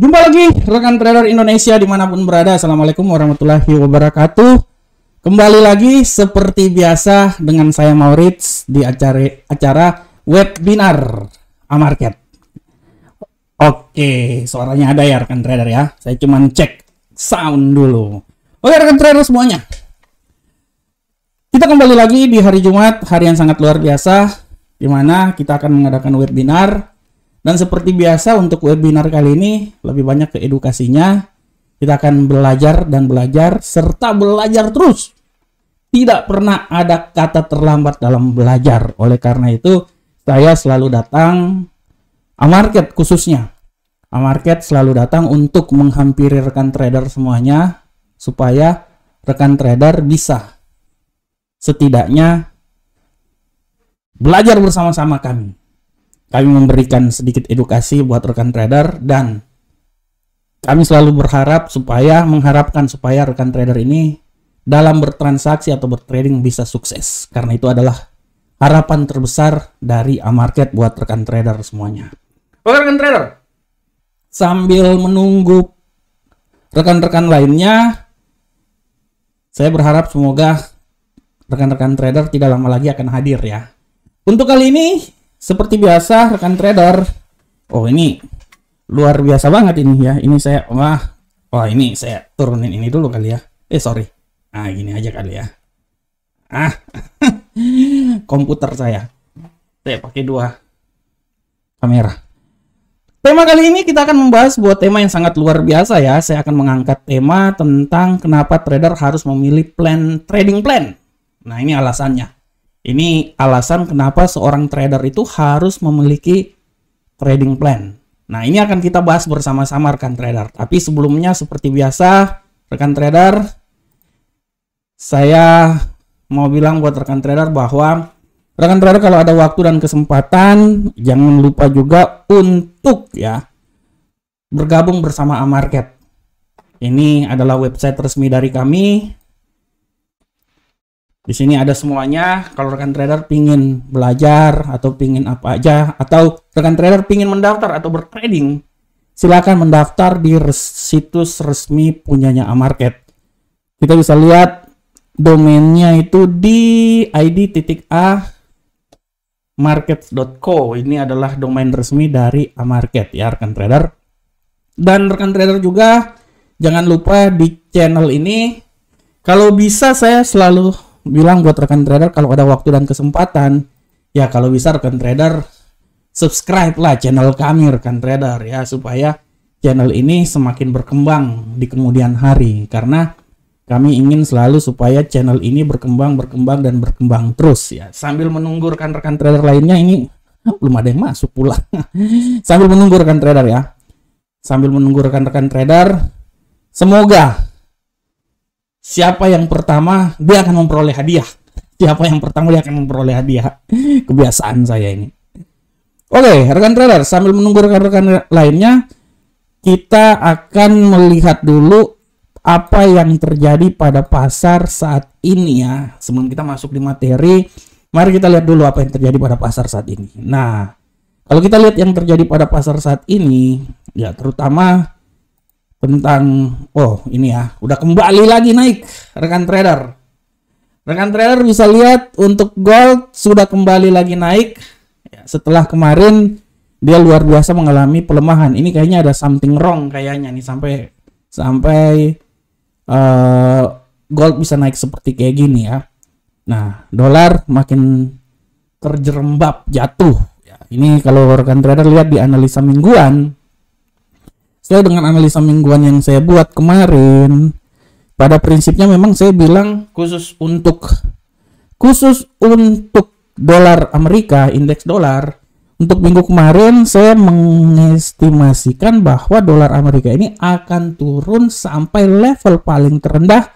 Jumpa lagi rekan trader Indonesia dimanapun berada. Assalamualaikum warahmatullahi wabarakatuh. Kembali lagi seperti biasa dengan saya Maurits di acara acara webinar Amarket. Oke, suaranya ada ya rekan trader ya. Saya cuman cek sound dulu. Oke rekan trader semuanya. Kita kembali lagi di hari Jumat, hari yang sangat luar biasa Dimana kita akan mengadakan webinar dan seperti biasa untuk webinar kali ini lebih banyak ke edukasinya. Kita akan belajar dan belajar serta belajar terus. Tidak pernah ada kata terlambat dalam belajar. Oleh karena itu saya selalu datang A market khususnya. A market selalu datang untuk menghampiri rekan trader semuanya supaya rekan trader bisa setidaknya belajar bersama-sama kami. Kami memberikan sedikit edukasi buat rekan trader dan kami selalu berharap supaya mengharapkan supaya rekan trader ini dalam bertransaksi atau bertrading bisa sukses karena itu adalah harapan terbesar dari A-Market buat rekan trader semuanya. Oke rekan trader, sambil menunggu rekan-rekan lainnya, saya berharap semoga rekan-rekan trader tidak lama lagi akan hadir ya. Untuk kali ini seperti biasa rekan trader oh ini luar biasa banget ini ya ini saya wah wah ini saya turunin ini dulu kali ya eh sorry nah gini aja kali ya ah komputer saya saya pakai dua kamera tema kali ini kita akan membahas buat tema yang sangat luar biasa ya saya akan mengangkat tema tentang kenapa trader harus memilih plan trading plan nah ini alasannya ini alasan kenapa seorang trader itu harus memiliki trading plan. Nah, ini akan kita bahas bersama-sama rekan trader. Tapi sebelumnya seperti biasa, rekan trader saya mau bilang buat rekan trader bahwa rekan trader kalau ada waktu dan kesempatan jangan lupa juga untuk ya bergabung bersama Amarket. Ini adalah website resmi dari kami di sini ada semuanya. Kalau rekan trader pingin belajar atau pingin apa aja atau rekan trader pingin mendaftar atau bertrading, silakan mendaftar di res situs resmi punyanya Amarket. Kita bisa lihat domainnya itu di id titik a markets.co ini adalah domain resmi dari Amarket ya rekan trader dan rekan trader juga jangan lupa di channel ini kalau bisa saya selalu bilang buat rekan trader kalau ada waktu dan kesempatan ya kalau bisa rekan trader subscribe lah channel kami rekan trader ya supaya channel ini semakin berkembang di kemudian hari karena kami ingin selalu supaya channel ini berkembang berkembang dan berkembang terus ya sambil menunggu rekan-rekan trader lainnya ini ah, belum ada yang masuk pula sambil menunggu rekan trader ya sambil menunggu rekan-rekan trader semoga siapa yang pertama dia akan memperoleh hadiah. Siapa yang pertama dia akan memperoleh hadiah. Kebiasaan saya ini. Oke, rekan trader, sambil menunggu rekan-rekan lainnya, kita akan melihat dulu apa yang terjadi pada pasar saat ini ya. Sebelum kita masuk di materi, mari kita lihat dulu apa yang terjadi pada pasar saat ini. Nah, kalau kita lihat yang terjadi pada pasar saat ini, ya terutama tentang oh ini ya udah kembali lagi naik rekan trader rekan trader bisa lihat untuk gold sudah kembali lagi naik ya, setelah kemarin dia luar biasa mengalami pelemahan ini kayaknya ada something wrong kayaknya nih sampai sampai uh, gold bisa naik seperti kayak gini ya nah dolar makin terjerembab jatuh ya, ini kalau rekan trader lihat di analisa mingguan Sesuai dengan analisa mingguan yang saya buat kemarin, pada prinsipnya memang saya bilang khusus untuk khusus untuk dolar Amerika, indeks dolar untuk minggu kemarin saya mengestimasikan bahwa dolar Amerika ini akan turun sampai level paling terendah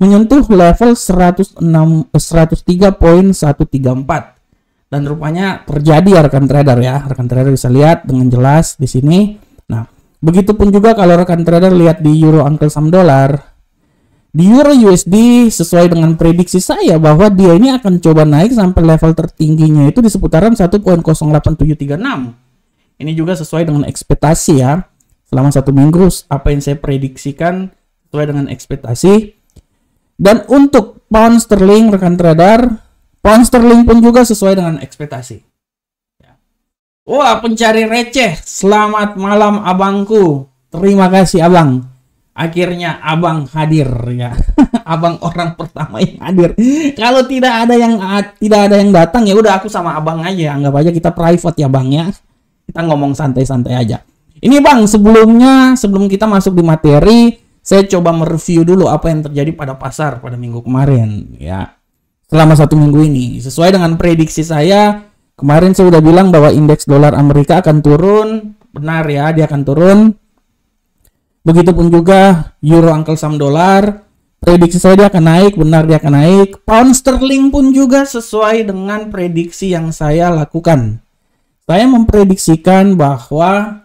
menyentuh level 106 103.134 eh, dan rupanya terjadi ya rekan trader ya rekan trader bisa lihat dengan jelas di sini nah Begitupun juga kalau rekan trader lihat di euro angkel sam dolar, di euro USD sesuai dengan prediksi saya bahwa dia ini akan coba naik sampai level tertingginya itu di seputaran 1.08736. Ini juga sesuai dengan ekspektasi ya. Selama satu minggu apa yang saya prediksikan sesuai dengan ekspektasi. Dan untuk pound sterling rekan trader, pound sterling pun juga sesuai dengan ekspektasi. Wah, pencari receh. Selamat malam abangku. Terima kasih abang. Akhirnya abang hadir ya. abang orang pertama yang hadir. Kalau tidak ada yang ah, tidak ada yang datang ya udah aku sama abang aja. Anggap aja kita private ya bang ya. Kita ngomong santai-santai aja. Ini bang sebelumnya sebelum kita masuk di materi saya coba mereview dulu apa yang terjadi pada pasar pada minggu kemarin ya selama satu minggu ini sesuai dengan prediksi saya Kemarin saya sudah bilang bahwa indeks dolar Amerika akan turun, benar ya, dia akan turun. Begitupun juga euro Uncle Sam dolar, prediksi saya dia akan naik, benar dia akan naik. Pound sterling pun juga sesuai dengan prediksi yang saya lakukan. Saya memprediksikan bahwa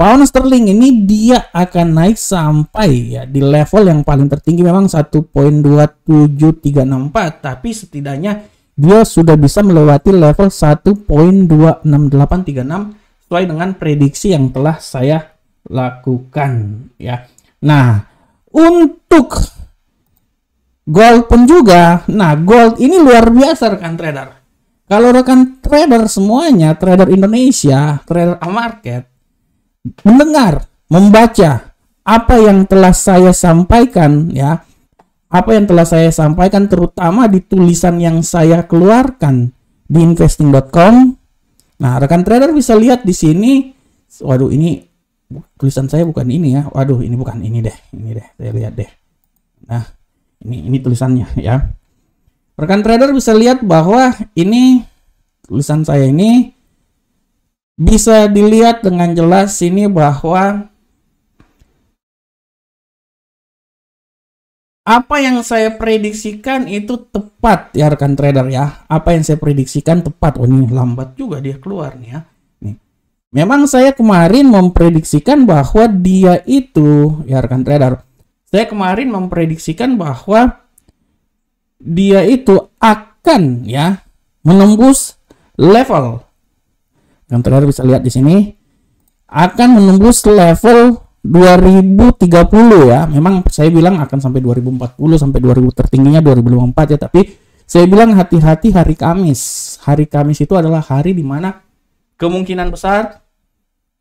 pound sterling ini dia akan naik sampai ya di level yang paling tertinggi memang 1.27364 tapi setidaknya dia sudah bisa melewati level 1.26836 sesuai dengan prediksi yang telah saya lakukan ya. Nah, untuk gold pun juga. Nah, gold ini luar biasa rekan trader. Kalau rekan trader semuanya, trader Indonesia, trader market mendengar, membaca apa yang telah saya sampaikan ya apa yang telah saya sampaikan terutama di tulisan yang saya keluarkan di investing.com. Nah, rekan trader bisa lihat di sini, waduh ini tulisan saya bukan ini ya. Waduh, ini bukan ini deh. Ini deh, saya lihat deh. Nah, ini ini tulisannya ya. Rekan trader bisa lihat bahwa ini tulisan saya ini bisa dilihat dengan jelas Ini bahwa apa yang saya prediksikan itu tepat ya rekan trader ya. Apa yang saya prediksikan tepat. Oh ini lambat juga dia keluar nih ya. Nih. Memang saya kemarin memprediksikan bahwa dia itu ya rekan trader. Saya kemarin memprediksikan bahwa dia itu akan ya menembus level. yang trader bisa lihat di sini akan menembus level 2030 ya. Memang saya bilang akan sampai 2040 sampai 2000 tertingginya 2024 ya, tapi saya bilang hati-hati hari Kamis. Hari Kamis itu adalah hari di mana kemungkinan besar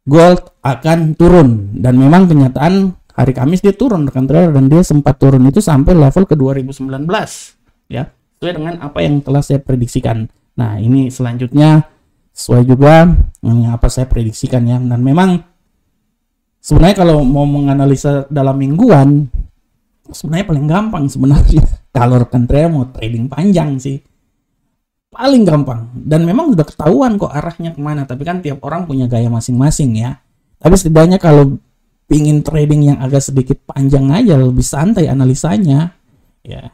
gold akan turun dan memang kenyataan hari Kamis dia turun rekan trader dan dia sempat turun itu sampai level ke 2019 ya sesuai dengan apa yang telah saya prediksikan nah ini selanjutnya sesuai juga apa saya prediksikan ya dan memang sebenarnya kalau mau menganalisa dalam mingguan sebenarnya paling gampang sebenarnya kalau rekan trader mau trading panjang sih paling gampang dan memang sudah ketahuan kok arahnya kemana tapi kan tiap orang punya gaya masing-masing ya tapi setidaknya kalau pingin trading yang agak sedikit panjang aja lebih santai analisanya ya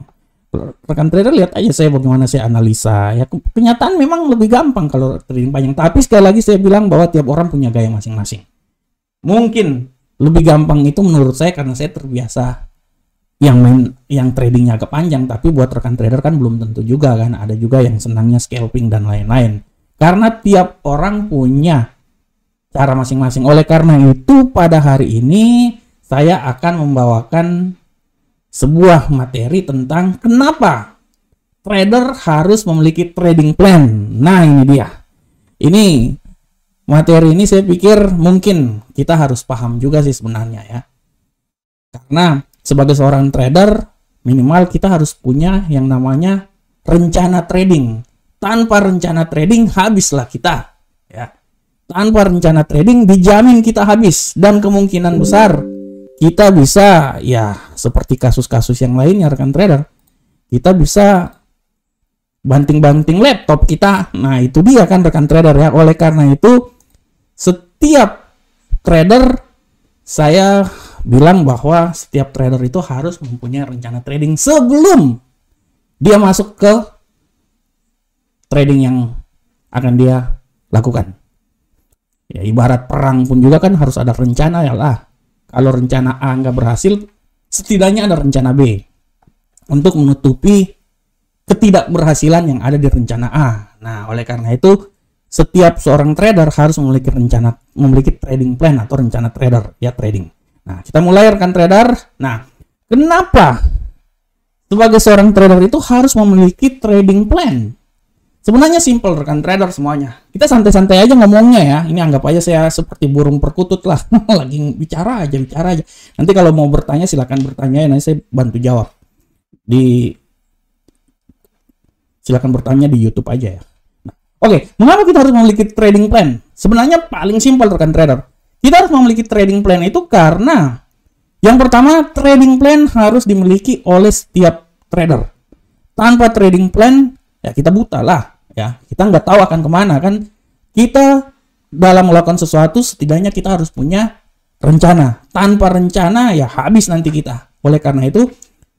rekan trader lihat aja saya bagaimana saya analisa ya kenyataan memang lebih gampang kalau trading panjang tapi sekali lagi saya bilang bahwa tiap orang punya gaya masing-masing mungkin lebih gampang itu menurut saya karena saya terbiasa yang main yang tradingnya agak panjang tapi buat rekan trader kan belum tentu juga kan ada juga yang senangnya scalping dan lain-lain karena tiap orang punya cara masing-masing oleh karena itu pada hari ini saya akan membawakan sebuah materi tentang kenapa trader harus memiliki trading plan nah ini dia ini materi ini saya pikir mungkin kita harus paham juga sih sebenarnya ya. Karena sebagai seorang trader minimal kita harus punya yang namanya rencana trading. Tanpa rencana trading habislah kita ya. Tanpa rencana trading dijamin kita habis dan kemungkinan besar kita bisa ya seperti kasus-kasus yang lainnya rekan trader kita bisa banting-banting laptop kita. Nah, itu dia kan rekan trader ya. Oleh karena itu setiap trader saya bilang bahwa setiap trader itu harus mempunyai rencana trading sebelum dia masuk ke trading yang akan dia lakukan. Ya, ibarat perang pun juga kan harus ada rencana ya lah. Kalau rencana A nggak berhasil, setidaknya ada rencana B untuk menutupi ketidakberhasilan yang ada di rencana A. Nah, oleh karena itu setiap seorang trader harus memiliki rencana memiliki trading plan atau rencana trader ya trading. Nah, kita mulai rekan trader. Nah, kenapa sebagai seorang trader itu harus memiliki trading plan? Sebenarnya simple rekan trader semuanya. Kita santai-santai aja ngomongnya ya. Ini anggap aja saya seperti burung perkutut lah. Lagi bicara aja, bicara aja. Nanti kalau mau bertanya silahkan bertanya ya nanti saya bantu jawab. Di silakan bertanya di YouTube aja ya. Oke, okay, mengapa kita harus memiliki trading plan? Sebenarnya paling simpel rekan trader. Kita harus memiliki trading plan itu karena yang pertama trading plan harus dimiliki oleh setiap trader. Tanpa trading plan ya kita buta lah ya. Kita nggak tahu akan kemana kan. Kita dalam melakukan sesuatu setidaknya kita harus punya rencana. Tanpa rencana ya habis nanti kita. Oleh karena itu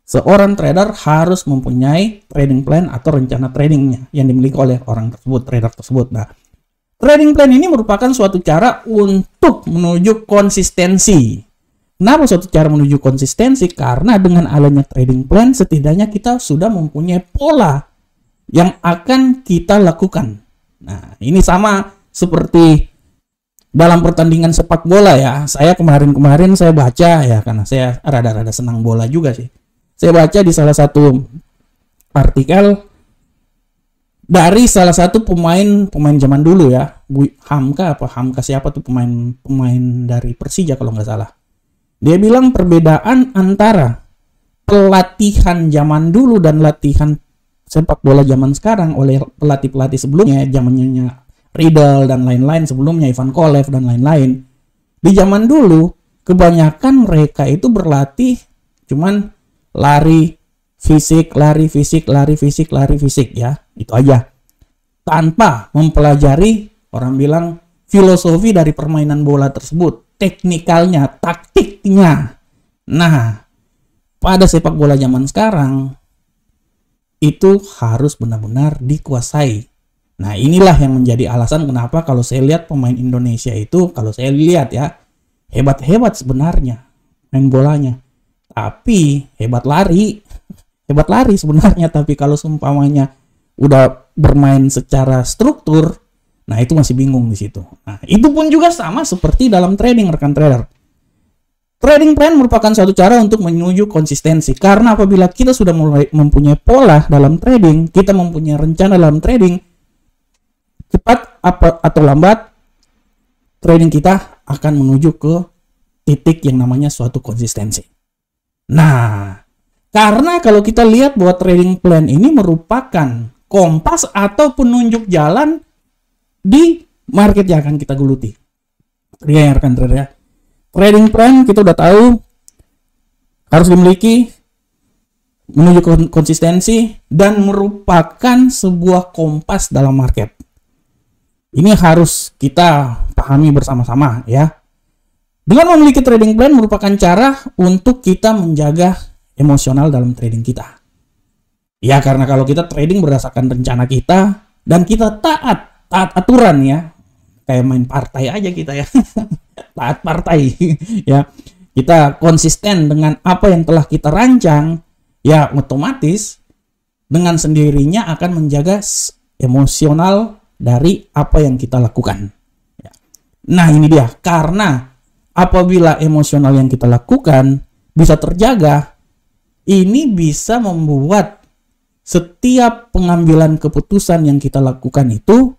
seorang trader harus mempunyai trading plan atau rencana tradingnya yang dimiliki oleh orang tersebut, trader tersebut. Nah, trading plan ini merupakan suatu cara untuk menuju konsistensi. Kenapa suatu cara menuju konsistensi? Karena dengan adanya trading plan, setidaknya kita sudah mempunyai pola yang akan kita lakukan. Nah, ini sama seperti dalam pertandingan sepak bola ya. Saya kemarin-kemarin saya baca ya karena saya rada-rada senang bola juga sih saya baca di salah satu artikel dari salah satu pemain pemain zaman dulu ya Hamka apa Hamka siapa tuh pemain pemain dari Persija kalau nggak salah dia bilang perbedaan antara pelatihan zaman dulu dan latihan sepak bola zaman sekarang oleh pelatih pelatih sebelumnya zamannya Riddle dan lain-lain sebelumnya Ivan Kolev dan lain-lain di zaman dulu kebanyakan mereka itu berlatih cuman lari fisik, lari fisik, lari fisik, lari fisik ya. Itu aja. Tanpa mempelajari orang bilang filosofi dari permainan bola tersebut, teknikalnya, taktiknya. Nah, pada sepak bola zaman sekarang itu harus benar-benar dikuasai. Nah, inilah yang menjadi alasan kenapa kalau saya lihat pemain Indonesia itu kalau saya lihat ya hebat-hebat sebenarnya main bolanya tapi hebat lari hebat lari sebenarnya tapi kalau seumpamanya udah bermain secara struktur nah itu masih bingung di situ nah itu pun juga sama seperti dalam trading rekan trader Trading plan merupakan suatu cara untuk menuju konsistensi karena apabila kita sudah mulai mempunyai pola dalam trading, kita mempunyai rencana dalam trading, cepat apa atau lambat trading kita akan menuju ke titik yang namanya suatu konsistensi. Nah, karena kalau kita lihat bahwa trading plan ini merupakan kompas atau penunjuk jalan di market yang akan kita geluti. Dia yang akan trader ya. Trading plan kita udah tahu harus dimiliki menuju konsistensi dan merupakan sebuah kompas dalam market. Ini harus kita pahami bersama-sama ya. Dengan memiliki trading plan merupakan cara untuk kita menjaga emosional dalam trading kita. Ya karena kalau kita trading berdasarkan rencana kita dan kita taat, taat aturan ya. Kayak main partai aja kita ya. taat partai ya. Kita konsisten dengan apa yang telah kita rancang, ya otomatis dengan sendirinya akan menjaga emosional dari apa yang kita lakukan. Ya. Nah ini dia karena apabila emosional yang kita lakukan bisa terjaga, ini bisa membuat setiap pengambilan keputusan yang kita lakukan itu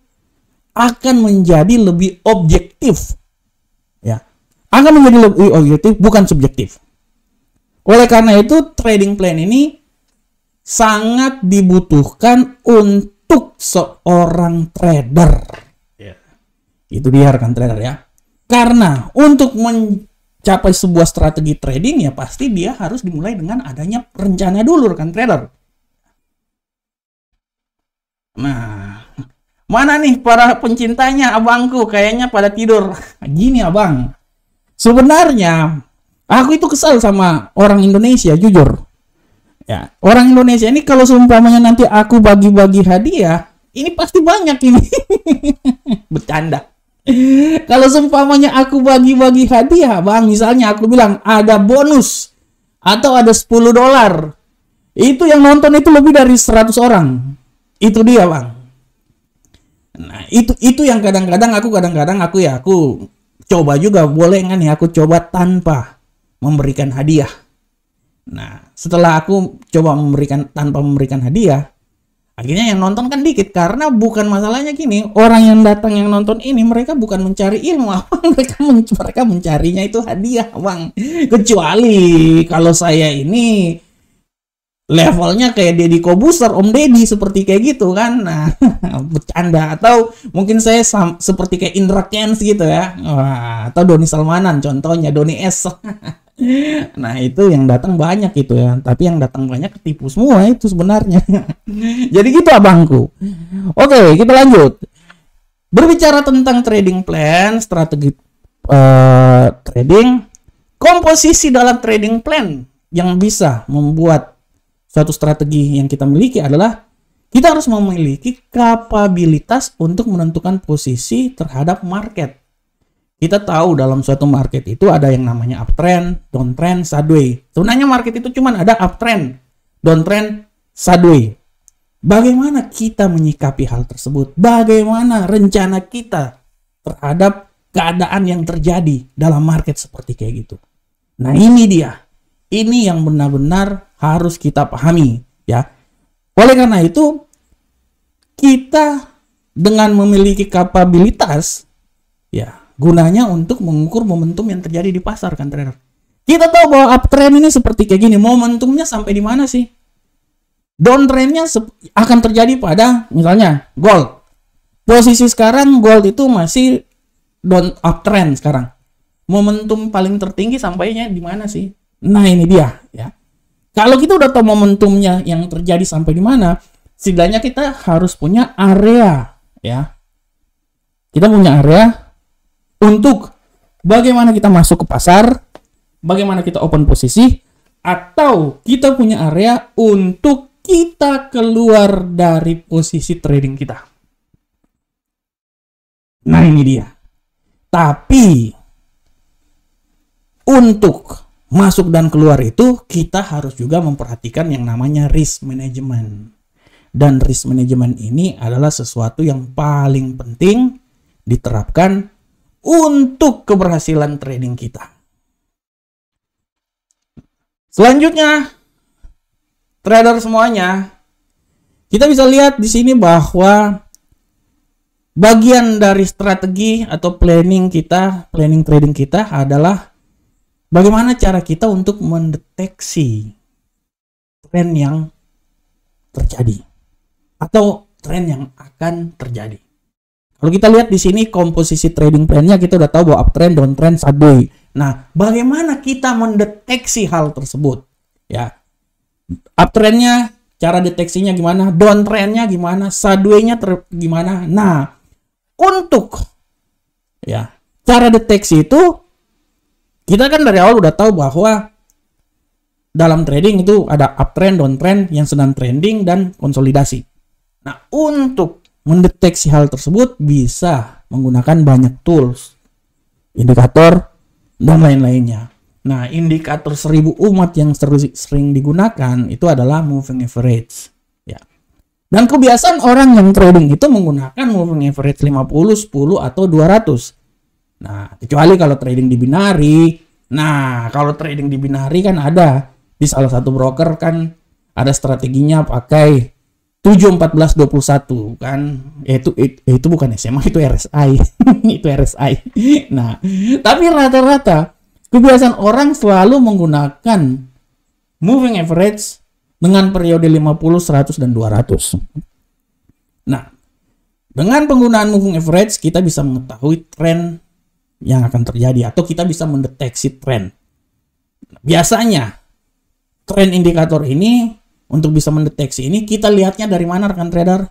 akan menjadi lebih objektif. Ya. Akan menjadi lebih objektif bukan subjektif. Oleh karena itu trading plan ini sangat dibutuhkan untuk seorang trader. Yeah. Itu dia rekan trader ya karena untuk mencapai sebuah strategi trading ya pasti dia harus dimulai dengan adanya rencana dulu kan trader. Nah, mana nih para pencintanya abangku kayaknya pada tidur. Gini abang, sebenarnya aku itu kesal sama orang Indonesia jujur. Ya, orang Indonesia ini kalau seumpamanya nanti aku bagi-bagi hadiah, ini pasti banyak ini. Bercanda. Kalau seumpamanya aku bagi-bagi hadiah, Bang, misalnya aku bilang ada bonus atau ada 10 dolar. Itu yang nonton itu lebih dari 100 orang. Itu dia, Bang. Nah, itu itu yang kadang-kadang aku kadang-kadang aku ya aku coba juga boleh nggak nih aku coba tanpa memberikan hadiah. Nah, setelah aku coba memberikan tanpa memberikan hadiah, akhirnya yang nonton kan dikit karena bukan masalahnya gini orang yang datang yang nonton ini mereka bukan mencari ilmu mereka men mereka mencarinya itu hadiah uang kecuali kalau saya ini levelnya kayak Deddy Kobuser, Om Deddy seperti kayak gitu kan. Nah, bercanda atau mungkin saya sam- seperti kayak Indra Kens gitu ya. Wah, atau Doni Salmanan contohnya Doni S. nah, itu yang datang banyak gitu ya. Tapi yang datang banyak ketipu semua itu sebenarnya. Jadi gitu abangku. Oke, kita lanjut. Berbicara tentang trading plan, strategi uh, trading, komposisi dalam trading plan yang bisa membuat satu strategi yang kita miliki adalah kita harus memiliki kapabilitas untuk menentukan posisi terhadap market. Kita tahu dalam suatu market itu ada yang namanya uptrend, downtrend, sideways. Sebenarnya market itu cuma ada uptrend, downtrend, sideways. Bagaimana kita menyikapi hal tersebut? Bagaimana rencana kita terhadap keadaan yang terjadi dalam market seperti kayak gitu? Nah, ini dia. Ini yang benar-benar harus kita pahami ya. Oleh karena itu kita dengan memiliki kapabilitas ya gunanya untuk mengukur momentum yang terjadi di pasar kan trader. Kita tahu bahwa uptrend ini seperti kayak gini, momentumnya sampai di mana sih? Downtrendnya akan terjadi pada misalnya gold. Posisi sekarang gold itu masih down uptrend sekarang. Momentum paling tertinggi sampainya di mana sih? Nah ini dia ya. Kalau kita udah tahu momentumnya yang terjadi sampai di mana, setidaknya kita harus punya area ya. Kita punya area untuk bagaimana kita masuk ke pasar, bagaimana kita open posisi, atau kita punya area untuk kita keluar dari posisi trading kita. Nah ini dia. Tapi untuk masuk dan keluar itu kita harus juga memperhatikan yang namanya risk management. Dan risk management ini adalah sesuatu yang paling penting diterapkan untuk keberhasilan trading kita. Selanjutnya, trader semuanya, kita bisa lihat di sini bahwa bagian dari strategi atau planning kita, planning trading kita adalah Bagaimana cara kita untuk mendeteksi tren yang terjadi atau tren yang akan terjadi? Kalau kita lihat di sini komposisi trading plan-nya kita udah tahu bahwa uptrend, downtrend, sideways. Nah, bagaimana kita mendeteksi hal tersebut? Ya. Uptrend-nya cara deteksinya gimana? Downtrend-nya gimana? Sideways-nya gimana? Nah, untuk ya, cara deteksi itu kita kan dari awal udah tahu bahwa dalam trading itu ada uptrend, downtrend, yang sedang trending, dan konsolidasi. Nah, untuk mendeteksi hal tersebut bisa menggunakan banyak tools, indikator, dan lain-lainnya. Nah, indikator seribu umat yang sering digunakan itu adalah moving average. Ya. Dan kebiasaan orang yang trading itu menggunakan moving average 50, 10, atau 200. Nah, kecuali kalau trading di binari. Nah, kalau trading di binari kan ada di salah satu broker kan ada strateginya pakai 71421 kan itu itu, itu bukan SMA itu RSI itu RSI nah tapi rata-rata kebiasaan orang selalu menggunakan moving average dengan periode 50 100 dan 200 nah dengan penggunaan moving average kita bisa mengetahui tren yang akan terjadi atau kita bisa mendeteksi tren. Biasanya tren indikator ini untuk bisa mendeteksi ini kita lihatnya dari mana rekan trader?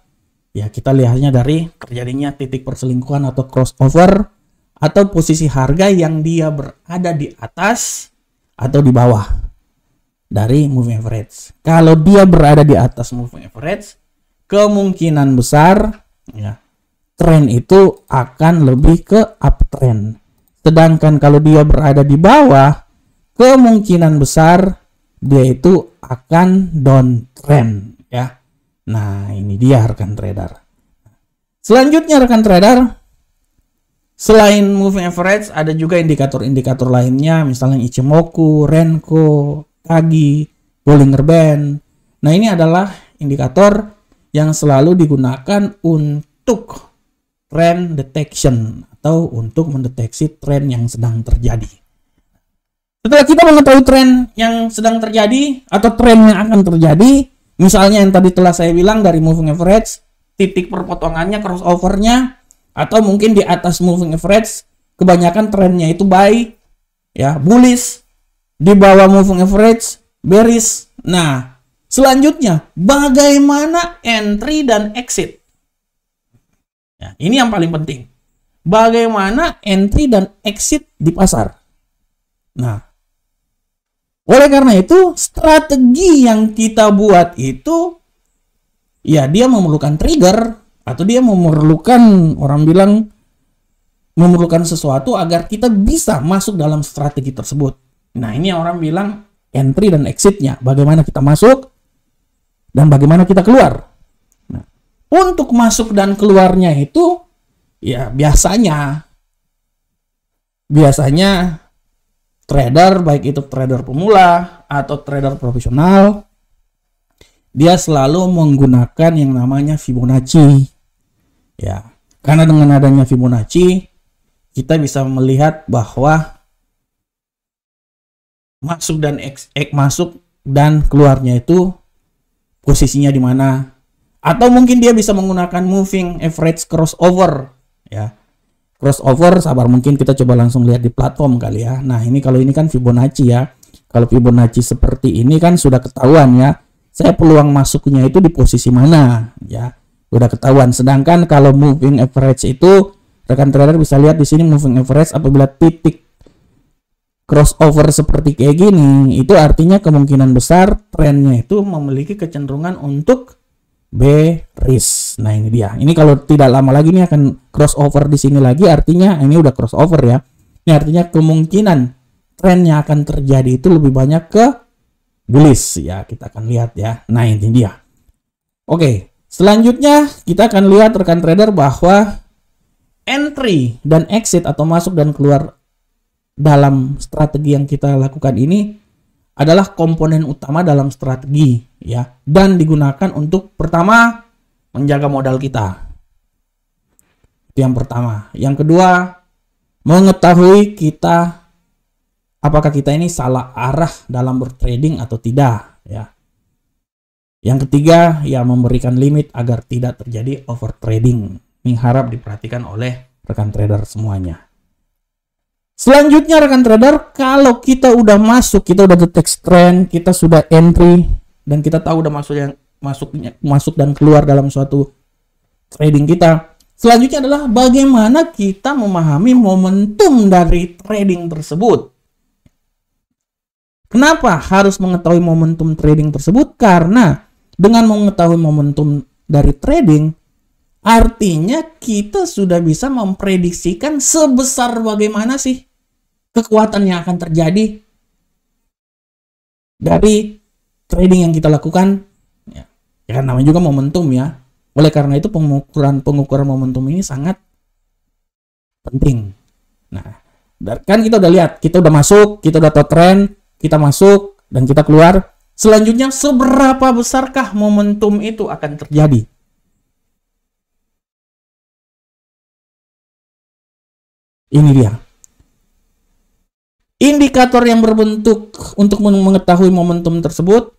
Ya, kita lihatnya dari terjadinya titik perselingkuhan atau crossover atau posisi harga yang dia berada di atas atau di bawah dari moving average. Kalau dia berada di atas moving average, kemungkinan besar ya trend itu akan lebih ke uptrend. Sedangkan kalau dia berada di bawah, kemungkinan besar dia itu akan downtrend ya. Nah, ini dia rekan trader. Selanjutnya rekan trader, selain moving average ada juga indikator-indikator lainnya misalnya Ichimoku, Renko, Kagi, Bollinger Band. Nah, ini adalah indikator yang selalu digunakan untuk trend detection atau untuk mendeteksi tren yang sedang terjadi. Setelah kita mengetahui tren yang sedang terjadi atau tren yang akan terjadi, misalnya yang tadi telah saya bilang dari moving average, titik perpotongannya, crossovernya, atau mungkin di atas moving average, kebanyakan trennya itu buy, ya bullish, di bawah moving average, bearish. Nah, selanjutnya bagaimana entry dan exit? Ya, ini yang paling penting. Bagaimana entry dan exit di pasar. Nah, oleh karena itu strategi yang kita buat itu ya dia memerlukan trigger atau dia memerlukan orang bilang memerlukan sesuatu agar kita bisa masuk dalam strategi tersebut. Nah, ini yang orang bilang entry dan exitnya. Bagaimana kita masuk dan bagaimana kita keluar untuk masuk dan keluarnya itu ya biasanya biasanya trader baik itu trader pemula atau trader profesional dia selalu menggunakan yang namanya Fibonacci ya karena dengan adanya Fibonacci kita bisa melihat bahwa masuk dan ek, ek masuk dan keluarnya itu posisinya di mana atau mungkin dia bisa menggunakan moving average crossover ya. Crossover sabar mungkin kita coba langsung lihat di platform kali ya. Nah, ini kalau ini kan Fibonacci ya. Kalau Fibonacci seperti ini kan sudah ketahuan ya. Saya peluang masuknya itu di posisi mana ya. Sudah ketahuan. Sedangkan kalau moving average itu rekan trader bisa lihat di sini moving average apabila titik crossover seperti kayak gini, itu artinya kemungkinan besar trennya itu memiliki kecenderungan untuk bearish. Nah, ini dia. Ini kalau tidak lama lagi ini akan crossover di sini lagi artinya ini udah crossover ya. Ini artinya kemungkinan tren yang akan terjadi itu lebih banyak ke bullish ya. Kita akan lihat ya. Nah, ini dia. Oke, selanjutnya kita akan lihat rekan trader bahwa entry dan exit atau masuk dan keluar dalam strategi yang kita lakukan ini adalah komponen utama dalam strategi ya dan digunakan untuk pertama menjaga modal kita. Itu yang pertama. Yang kedua, mengetahui kita apakah kita ini salah arah dalam bertrading atau tidak ya. Yang ketiga, ya memberikan limit agar tidak terjadi overtrading. Ini harap diperhatikan oleh rekan trader semuanya. Selanjutnya rekan trader, kalau kita udah masuk, kita udah deteksi trend, kita sudah entry dan kita tahu udah masuk yang masuk masuk dan keluar dalam suatu trading kita. Selanjutnya adalah bagaimana kita memahami momentum dari trading tersebut. Kenapa harus mengetahui momentum trading tersebut? Karena dengan mengetahui momentum dari trading, Artinya kita sudah bisa memprediksikan sebesar bagaimana sih kekuatan yang akan terjadi dari trading yang kita lakukan. Ya, ya kan namanya juga momentum ya. Oleh karena itu pengukuran pengukuran momentum ini sangat penting. Nah, kan kita udah lihat, kita udah masuk, kita udah tahu trend, kita masuk dan kita keluar. Selanjutnya seberapa besarkah momentum itu akan terjadi? Ini dia. Indikator yang berbentuk untuk mengetahui momentum tersebut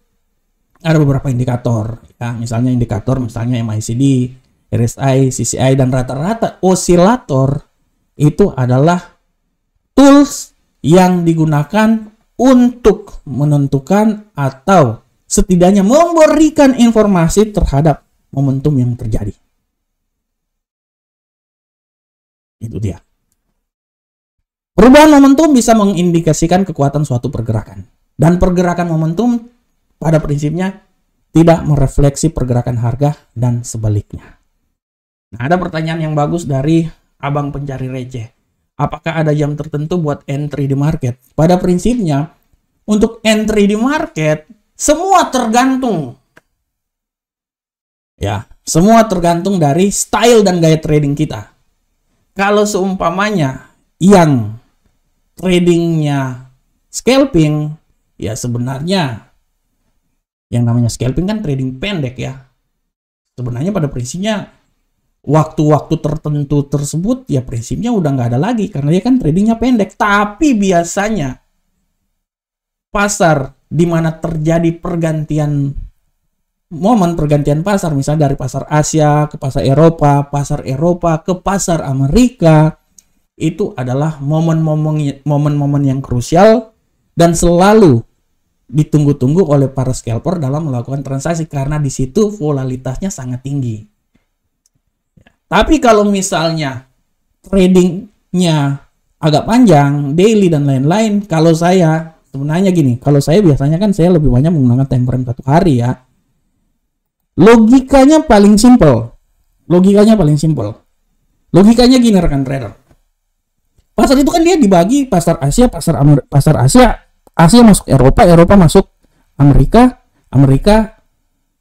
ada beberapa indikator. Ya, misalnya indikator misalnya MACD, RSI, CCI dan rata-rata osilator itu adalah tools yang digunakan untuk menentukan atau setidaknya memberikan informasi terhadap momentum yang terjadi. Itu dia. Perubahan momentum bisa mengindikasikan kekuatan suatu pergerakan. Dan pergerakan momentum pada prinsipnya tidak merefleksi pergerakan harga dan sebaliknya. Nah, ada pertanyaan yang bagus dari abang pencari receh. Apakah ada jam tertentu buat entry di market? Pada prinsipnya, untuk entry di market, semua tergantung. Ya, semua tergantung dari style dan gaya trading kita. Kalau seumpamanya yang tradingnya scalping, ya sebenarnya yang namanya scalping kan trading pendek ya. Sebenarnya pada prinsipnya waktu-waktu tertentu tersebut ya prinsipnya udah nggak ada lagi karena dia kan tradingnya pendek. Tapi biasanya pasar di mana terjadi pergantian momen pergantian pasar misalnya dari pasar Asia ke pasar Eropa, pasar Eropa ke pasar Amerika, itu adalah momen-momen momen-momen yang krusial dan selalu ditunggu-tunggu oleh para scalper dalam melakukan transaksi karena di situ volatilitasnya sangat tinggi. Tapi kalau misalnya tradingnya agak panjang, daily dan lain-lain, kalau saya sebenarnya gini, kalau saya biasanya kan saya lebih banyak menggunakan time frame satu hari ya. Logikanya paling simple. Logikanya paling simple. Logikanya gini rekan trader pasar itu kan dia dibagi pasar Asia pasar Amer pasar Asia Asia masuk Eropa Eropa masuk Amerika Amerika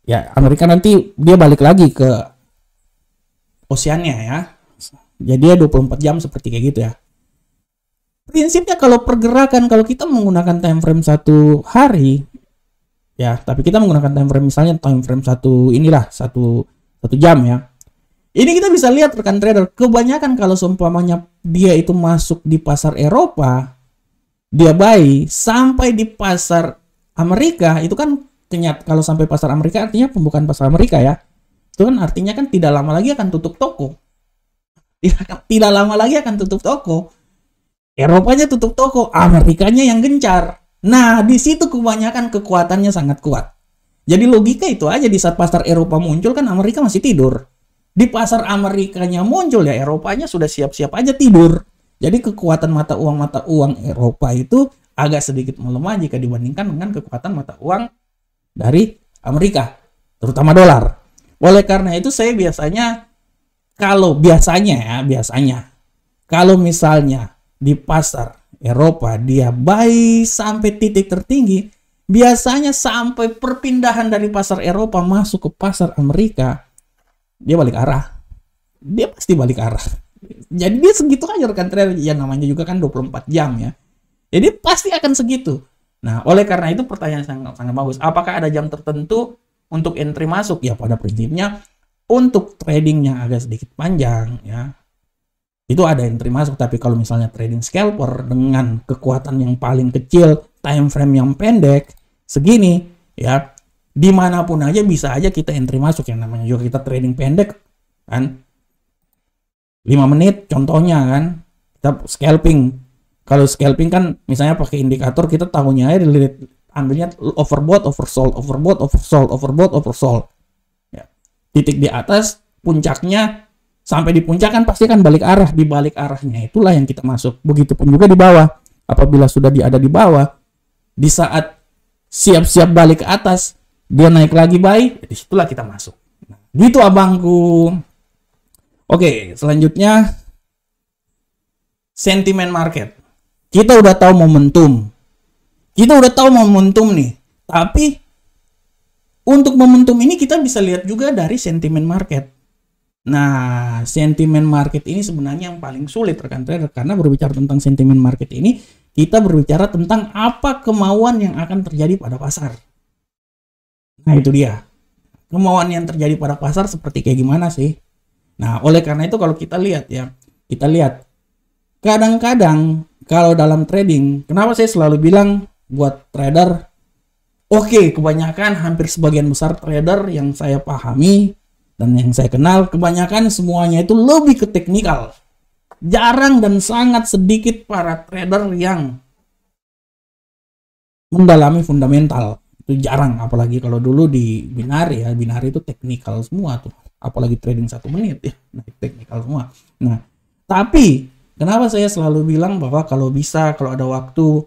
ya Amerika nanti dia balik lagi ke Oceania ya jadi ya 24 jam seperti kayak gitu ya prinsipnya kalau pergerakan kalau kita menggunakan time frame satu hari ya tapi kita menggunakan time frame misalnya time frame satu inilah satu satu jam ya ini kita bisa lihat rekan trader kebanyakan kalau seumpamanya dia itu masuk di pasar Eropa, dia bayi sampai di pasar Amerika itu kan kenyat kalau sampai pasar Amerika artinya pembukaan pasar Amerika ya. Itu kan artinya kan tidak lama lagi akan tutup toko. Tidak, tidak lama lagi akan tutup toko. Eropanya tutup toko, Amerikanya yang gencar. Nah, di situ kebanyakan kekuatannya sangat kuat. Jadi logika itu aja di saat pasar Eropa muncul kan Amerika masih tidur. Di pasar Amerikanya muncul ya Eropanya sudah siap-siap aja tidur. Jadi kekuatan mata uang mata uang Eropa itu agak sedikit melemah jika dibandingkan dengan kekuatan mata uang dari Amerika, terutama dolar. Oleh karena itu saya biasanya kalau biasanya ya, biasanya kalau misalnya di pasar Eropa dia buy sampai titik tertinggi, biasanya sampai perpindahan dari pasar Eropa masuk ke pasar Amerika dia balik arah dia pasti balik arah jadi dia segitu aja kan rekan trader ya namanya juga kan 24 jam ya jadi pasti akan segitu nah oleh karena itu pertanyaan sangat sangat bagus apakah ada jam tertentu untuk entry masuk ya pada prinsipnya untuk trading yang agak sedikit panjang ya itu ada entry masuk tapi kalau misalnya trading scalper dengan kekuatan yang paling kecil time frame yang pendek segini ya dimanapun aja bisa aja kita entry masuk yang namanya juga kita trading pendek kan 5 menit contohnya kan kita scalping kalau scalping kan misalnya pakai indikator kita tahunya aja ambilnya overbought oversold overbought oversold overbought oversold ya. titik di atas puncaknya sampai di puncak kan pasti kan balik arah di balik arahnya itulah yang kita masuk begitu pun juga di bawah apabila sudah di ada di bawah di saat siap-siap balik ke atas dia naik lagi baik disitulah kita masuk gitu abangku oke selanjutnya sentimen market kita udah tahu momentum kita udah tahu momentum nih tapi untuk momentum ini kita bisa lihat juga dari sentimen market Nah, sentimen market ini sebenarnya yang paling sulit rekan trader karena berbicara tentang sentimen market ini kita berbicara tentang apa kemauan yang akan terjadi pada pasar. Nah, itu dia. Kemauan yang terjadi pada pasar seperti kayak gimana sih? Nah, oleh karena itu kalau kita lihat ya, kita lihat kadang-kadang kalau dalam trading, kenapa saya selalu bilang buat trader oke, okay, kebanyakan hampir sebagian besar trader yang saya pahami dan yang saya kenal, kebanyakan semuanya itu lebih ke teknikal. Jarang dan sangat sedikit para trader yang mendalami fundamental itu jarang apalagi kalau dulu di binari ya binari itu teknikal semua tuh apalagi trading satu menit ya nah teknikal semua nah tapi kenapa saya selalu bilang bahwa kalau bisa kalau ada waktu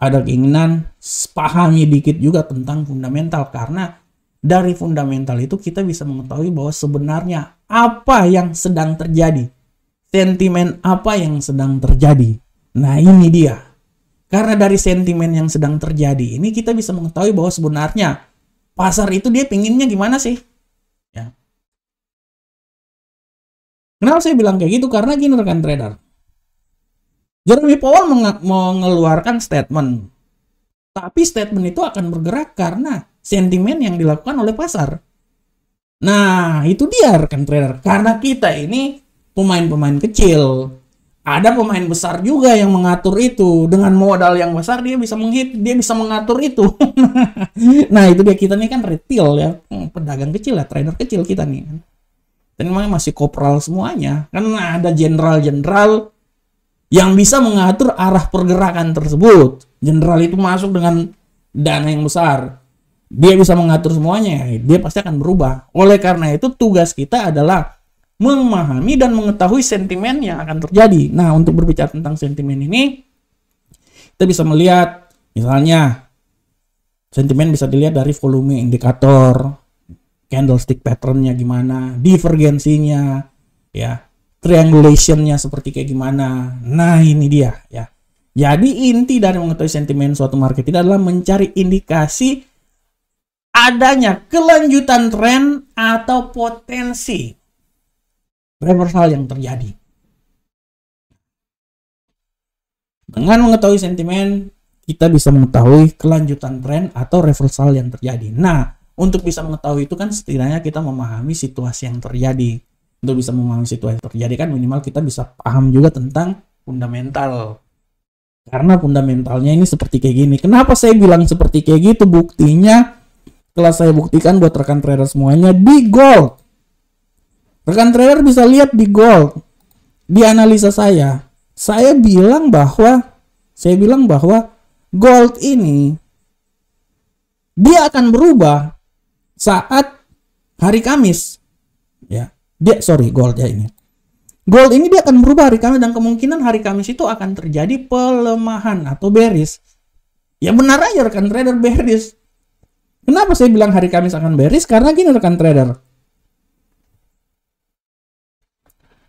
ada keinginan pahami dikit juga tentang fundamental karena dari fundamental itu kita bisa mengetahui bahwa sebenarnya apa yang sedang terjadi sentimen apa yang sedang terjadi nah ini dia karena dari sentimen yang sedang terjadi ini kita bisa mengetahui bahwa sebenarnya pasar itu dia pinginnya gimana sih? Ya. Kenapa saya bilang kayak gitu? Karena gini rekan trader. Jeremy Powell mengeluarkan statement. Tapi statement itu akan bergerak karena sentimen yang dilakukan oleh pasar. Nah, itu dia rekan trader. Karena kita ini pemain-pemain kecil ada pemain besar juga yang mengatur itu dengan modal yang besar dia bisa menghit dia bisa mengatur itu nah itu dia kita nih kan retail ya hmm, pedagang kecil ya trainer kecil kita nih kan dan memang masih kopral semuanya kan ada jenderal-jenderal yang bisa mengatur arah pergerakan tersebut jenderal itu masuk dengan dana yang besar dia bisa mengatur semuanya dia pasti akan berubah oleh karena itu tugas kita adalah memahami dan mengetahui sentimen yang akan terjadi. Nah, untuk berbicara tentang sentimen ini, kita bisa melihat, misalnya, sentimen bisa dilihat dari volume indikator, candlestick patternnya gimana, divergensinya, ya, triangulationnya seperti kayak gimana. Nah, ini dia, ya. Jadi inti dari mengetahui sentimen suatu market ini adalah mencari indikasi adanya kelanjutan tren atau potensi reversal yang terjadi. Dengan mengetahui sentimen, kita bisa mengetahui kelanjutan tren atau reversal yang terjadi. Nah, untuk bisa mengetahui itu kan setidaknya kita memahami situasi yang terjadi. Untuk bisa memahami situasi yang terjadi kan minimal kita bisa paham juga tentang fundamental. Karena fundamentalnya ini seperti kayak gini. Kenapa saya bilang seperti kayak gitu? Buktinya telah saya buktikan buat rekan trader semuanya di gold. Rekan trader bisa lihat di gold. Di analisa saya, saya bilang bahwa saya bilang bahwa gold ini dia akan berubah saat hari Kamis ya dia sorry gold ya ini gold ini dia akan berubah hari Kamis dan kemungkinan hari Kamis itu akan terjadi pelemahan atau bearish ya benar aja rekan trader bearish kenapa saya bilang hari Kamis akan bearish karena gini rekan trader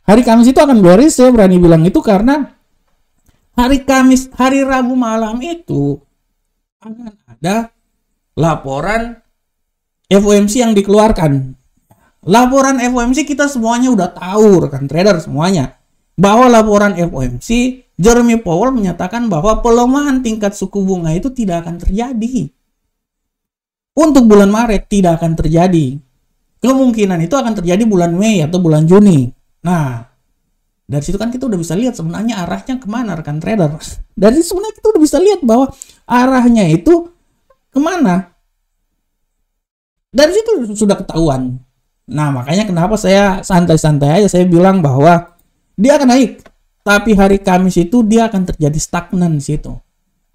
Hari Kamis itu akan glory saya berani bilang itu karena hari Kamis, hari Rabu malam itu akan ada laporan FOMC yang dikeluarkan. Laporan FOMC kita semuanya udah tahu rekan trader semuanya bahwa laporan FOMC Jeremy Powell menyatakan bahwa pelemahan tingkat suku bunga itu tidak akan terjadi. Untuk bulan Maret tidak akan terjadi. Kemungkinan itu akan terjadi bulan Mei atau bulan Juni. Nah, dari situ kan kita udah bisa lihat sebenarnya arahnya kemana rekan trader. Dari sebenarnya kita udah bisa lihat bahwa arahnya itu kemana. Dari situ sudah ketahuan. Nah, makanya kenapa saya santai-santai aja saya bilang bahwa dia akan naik. Tapi hari Kamis itu dia akan terjadi stagnan di situ.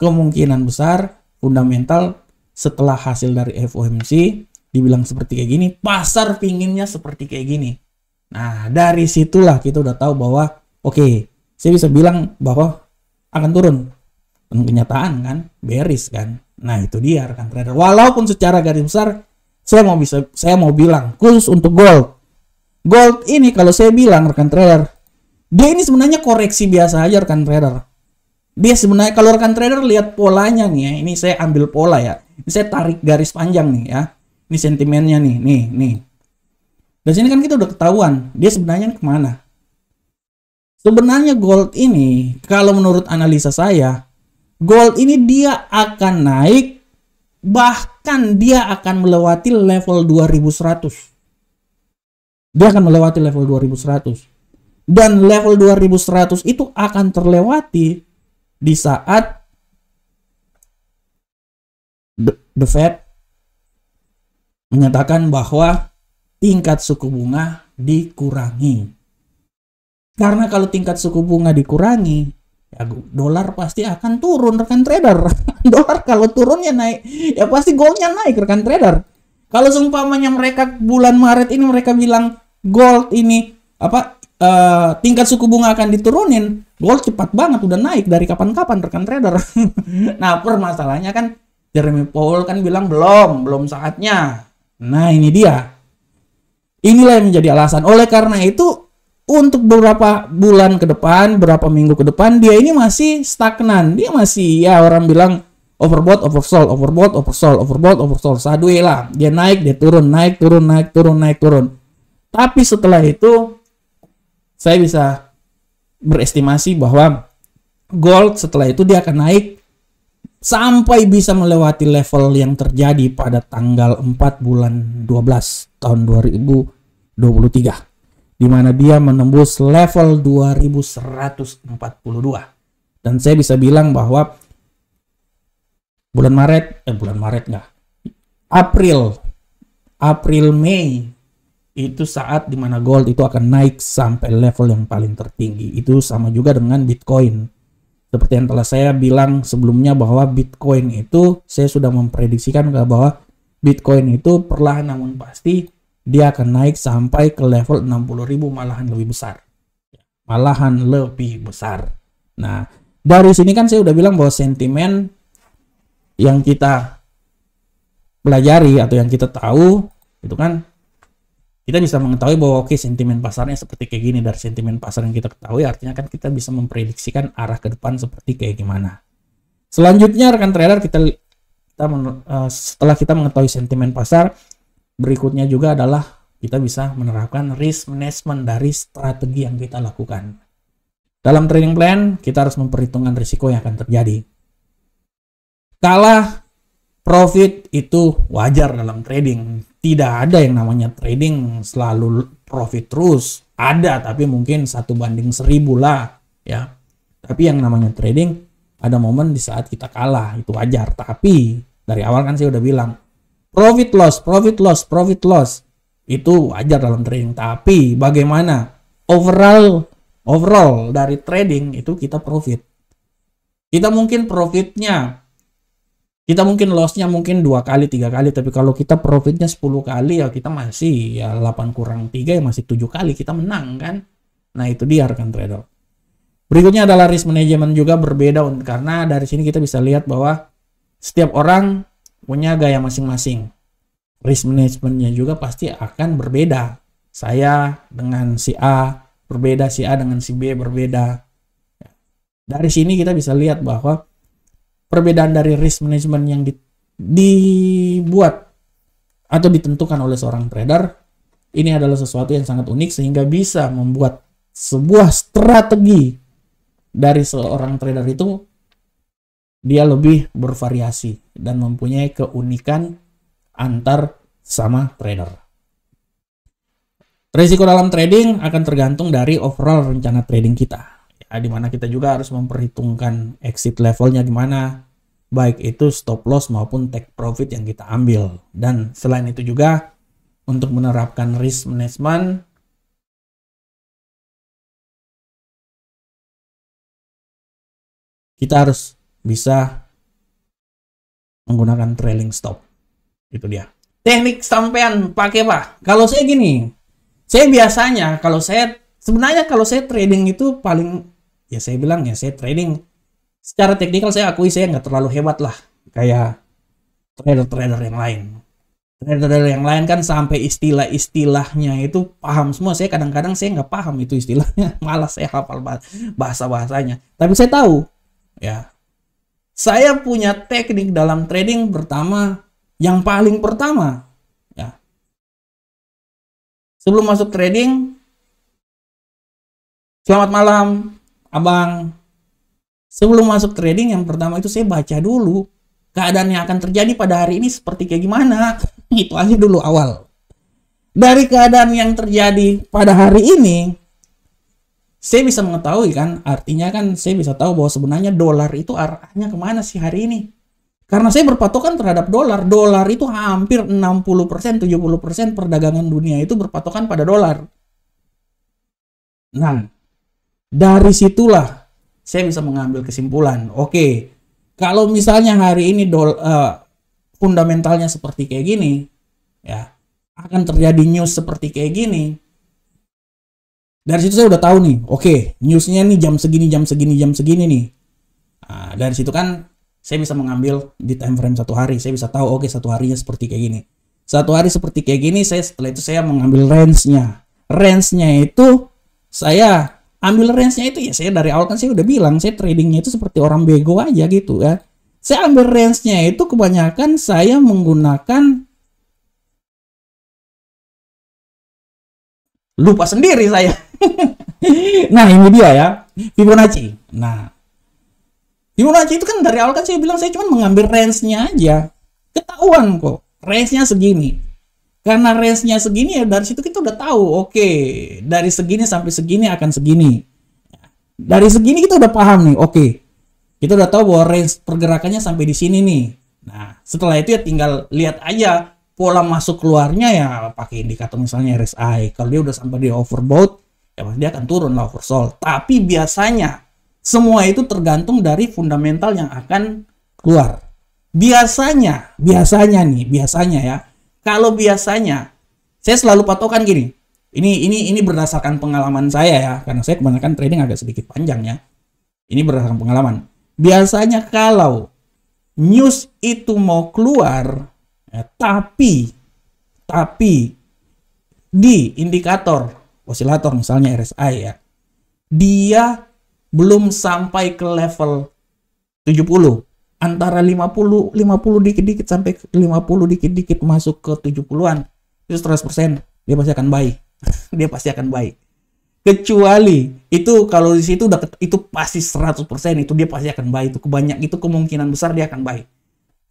Kemungkinan besar fundamental setelah hasil dari FOMC dibilang seperti kayak gini, pasar pinginnya seperti kayak gini. Nah, dari situlah kita udah tahu bahwa oke, okay, saya bisa bilang bahwa akan turun. Dan kenyataan kan beris kan. Nah, itu dia rekan trader. Walaupun secara garis besar saya mau bisa saya mau bilang khusus untuk gold. Gold ini kalau saya bilang rekan trader, dia ini sebenarnya koreksi biasa aja rekan trader. Dia sebenarnya kalau rekan trader lihat polanya nih ya, ini saya ambil pola ya. Ini saya tarik garis panjang nih ya. Ini sentimennya nih, nih, nih dan sini kan kita udah ketahuan dia sebenarnya kemana. Sebenarnya gold ini kalau menurut analisa saya gold ini dia akan naik bahkan dia akan melewati level 2100. Dia akan melewati level 2100. Dan level 2100 itu akan terlewati di saat The Fed menyatakan bahwa tingkat suku bunga dikurangi. Karena kalau tingkat suku bunga dikurangi, ya dolar pasti akan turun rekan trader. dolar kalau turunnya naik, ya pasti goldnya naik rekan trader. Kalau seumpamanya mereka bulan Maret ini mereka bilang gold ini apa uh, tingkat suku bunga akan diturunin, gold cepat banget udah naik dari kapan-kapan rekan trader. nah permasalahannya kan Jeremy Powell kan bilang belum, belum saatnya. Nah ini dia Inilah yang menjadi alasan. Oleh karena itu, untuk beberapa bulan ke depan, beberapa minggu ke depan, dia ini masih stagnan. Dia masih, ya orang bilang, overbought, oversold, overbought, oversold, overbought, oversold. Sadue lah. Dia naik, dia turun, naik, turun, naik, turun, naik, turun. Tapi setelah itu, saya bisa berestimasi bahwa gold setelah itu dia akan naik sampai bisa melewati level yang terjadi pada tanggal 4 bulan 12 tahun 2023 di mana dia menembus level 2142 dan saya bisa bilang bahwa bulan Maret eh bulan Maret enggak April April Mei itu saat dimana gold itu akan naik sampai level yang paling tertinggi itu sama juga dengan Bitcoin seperti yang telah saya bilang sebelumnya bahwa Bitcoin itu saya sudah memprediksikan bahwa Bitcoin itu perlahan namun pasti dia akan naik sampai ke level 60.000 malahan lebih besar. Malahan lebih besar. Nah, dari sini kan saya udah bilang bahwa sentimen yang kita pelajari atau yang kita tahu itu kan kita bisa mengetahui bahwa oke okay, sentimen pasarnya seperti kayak gini dari sentimen pasar yang kita ketahui artinya kan kita bisa memprediksikan arah ke depan seperti kayak gimana. Selanjutnya rekan trader kita, kita uh, setelah kita mengetahui sentimen pasar berikutnya juga adalah kita bisa menerapkan risk management dari strategi yang kita lakukan. Dalam trading plan kita harus memperhitungkan risiko yang akan terjadi. Kalah profit itu wajar dalam trading tidak ada yang namanya trading selalu profit terus. Ada tapi mungkin satu banding seribu lah ya. Tapi yang namanya trading ada momen di saat kita kalah itu wajar. Tapi dari awal kan saya udah bilang profit loss, profit loss, profit loss itu wajar dalam trading. Tapi bagaimana overall overall dari trading itu kita profit. Kita mungkin profitnya kita mungkin lossnya mungkin dua kali tiga kali tapi kalau kita profitnya 10 kali ya kita masih ya 8 kurang tiga ya masih tujuh kali kita menang kan nah itu dia rekan trader berikutnya adalah risk management juga berbeda karena dari sini kita bisa lihat bahwa setiap orang punya gaya masing-masing risk managementnya juga pasti akan berbeda saya dengan si A berbeda si A dengan si B berbeda dari sini kita bisa lihat bahwa perbedaan dari risk management yang di, dibuat atau ditentukan oleh seorang trader ini adalah sesuatu yang sangat unik sehingga bisa membuat sebuah strategi dari seorang trader itu dia lebih bervariasi dan mempunyai keunikan antar sama trader. Risiko dalam trading akan tergantung dari overall rencana trading kita. Nah, di mana kita juga harus memperhitungkan exit levelnya gimana baik itu stop loss maupun take profit yang kita ambil dan selain itu juga untuk menerapkan risk management kita harus bisa menggunakan trailing stop. Itu dia. Teknik sampean pakai pak Kalau saya gini, saya biasanya kalau saya sebenarnya kalau saya trading itu paling ya saya bilang ya saya trading secara teknikal saya akui saya nggak terlalu hebat lah kayak trader-trader yang lain trader-trader yang lain kan sampai istilah-istilahnya itu paham semua saya kadang-kadang saya nggak paham itu istilahnya malah saya hafal bahasa-bahasanya tapi saya tahu ya saya punya teknik dalam trading pertama yang paling pertama ya sebelum masuk trading Selamat malam, abang sebelum masuk trading yang pertama itu saya baca dulu keadaan yang akan terjadi pada hari ini seperti kayak gimana itu aja dulu awal dari keadaan yang terjadi pada hari ini saya bisa mengetahui kan artinya kan saya bisa tahu bahwa sebenarnya dolar itu arahnya kemana sih hari ini karena saya berpatokan terhadap dolar dolar itu hampir 60% 70% perdagangan dunia itu berpatokan pada dolar nah dari situlah saya bisa mengambil kesimpulan. Oke, okay, kalau misalnya hari ini dol, uh, fundamentalnya seperti kayak gini, ya akan terjadi news seperti kayak gini. Dari situ saya udah tahu nih, oke, okay, newsnya nih jam segini, jam segini, jam segini nih. Nah, dari situ kan saya bisa mengambil di time frame satu hari. Saya bisa tahu, oke, okay, satu harinya seperti kayak gini. Satu hari seperti kayak gini, saya setelah itu saya mengambil range-nya. Range-nya itu saya ambil range-nya itu ya saya dari awal kan saya udah bilang saya tradingnya itu seperti orang bego aja gitu ya. Saya ambil range-nya itu kebanyakan saya menggunakan lupa sendiri saya. nah ini dia ya Fibonacci. Nah Fibonacci itu kan dari awal kan saya bilang saya cuma mengambil range-nya aja. Ketahuan kok range-nya segini karena range-nya segini ya dari situ kita udah tahu oke okay, dari segini sampai segini akan segini dari segini kita udah paham nih oke okay. kita udah tahu bahwa range pergerakannya sampai di sini nih nah setelah itu ya tinggal lihat aja pola masuk keluarnya ya pakai indikator misalnya RSI kalau dia udah sampai di overbought ya pasti dia akan turun lah oversold tapi biasanya semua itu tergantung dari fundamental yang akan keluar biasanya biasanya nih biasanya ya kalau biasanya saya selalu patokan gini. Ini ini ini berdasarkan pengalaman saya ya, karena saya kebanyakan trading agak sedikit panjang ya. Ini berdasarkan pengalaman. Biasanya kalau news itu mau keluar, ya, tapi tapi di indikator osilator misalnya RSI ya, dia belum sampai ke level 70 antara 50 50 dikit-dikit sampai 50 dikit-dikit masuk ke 70-an itu 100% dia pasti akan buy dia pasti akan buy kecuali itu kalau di situ udah itu pasti 100% itu dia pasti akan buy itu kebanyak itu kemungkinan besar dia akan buy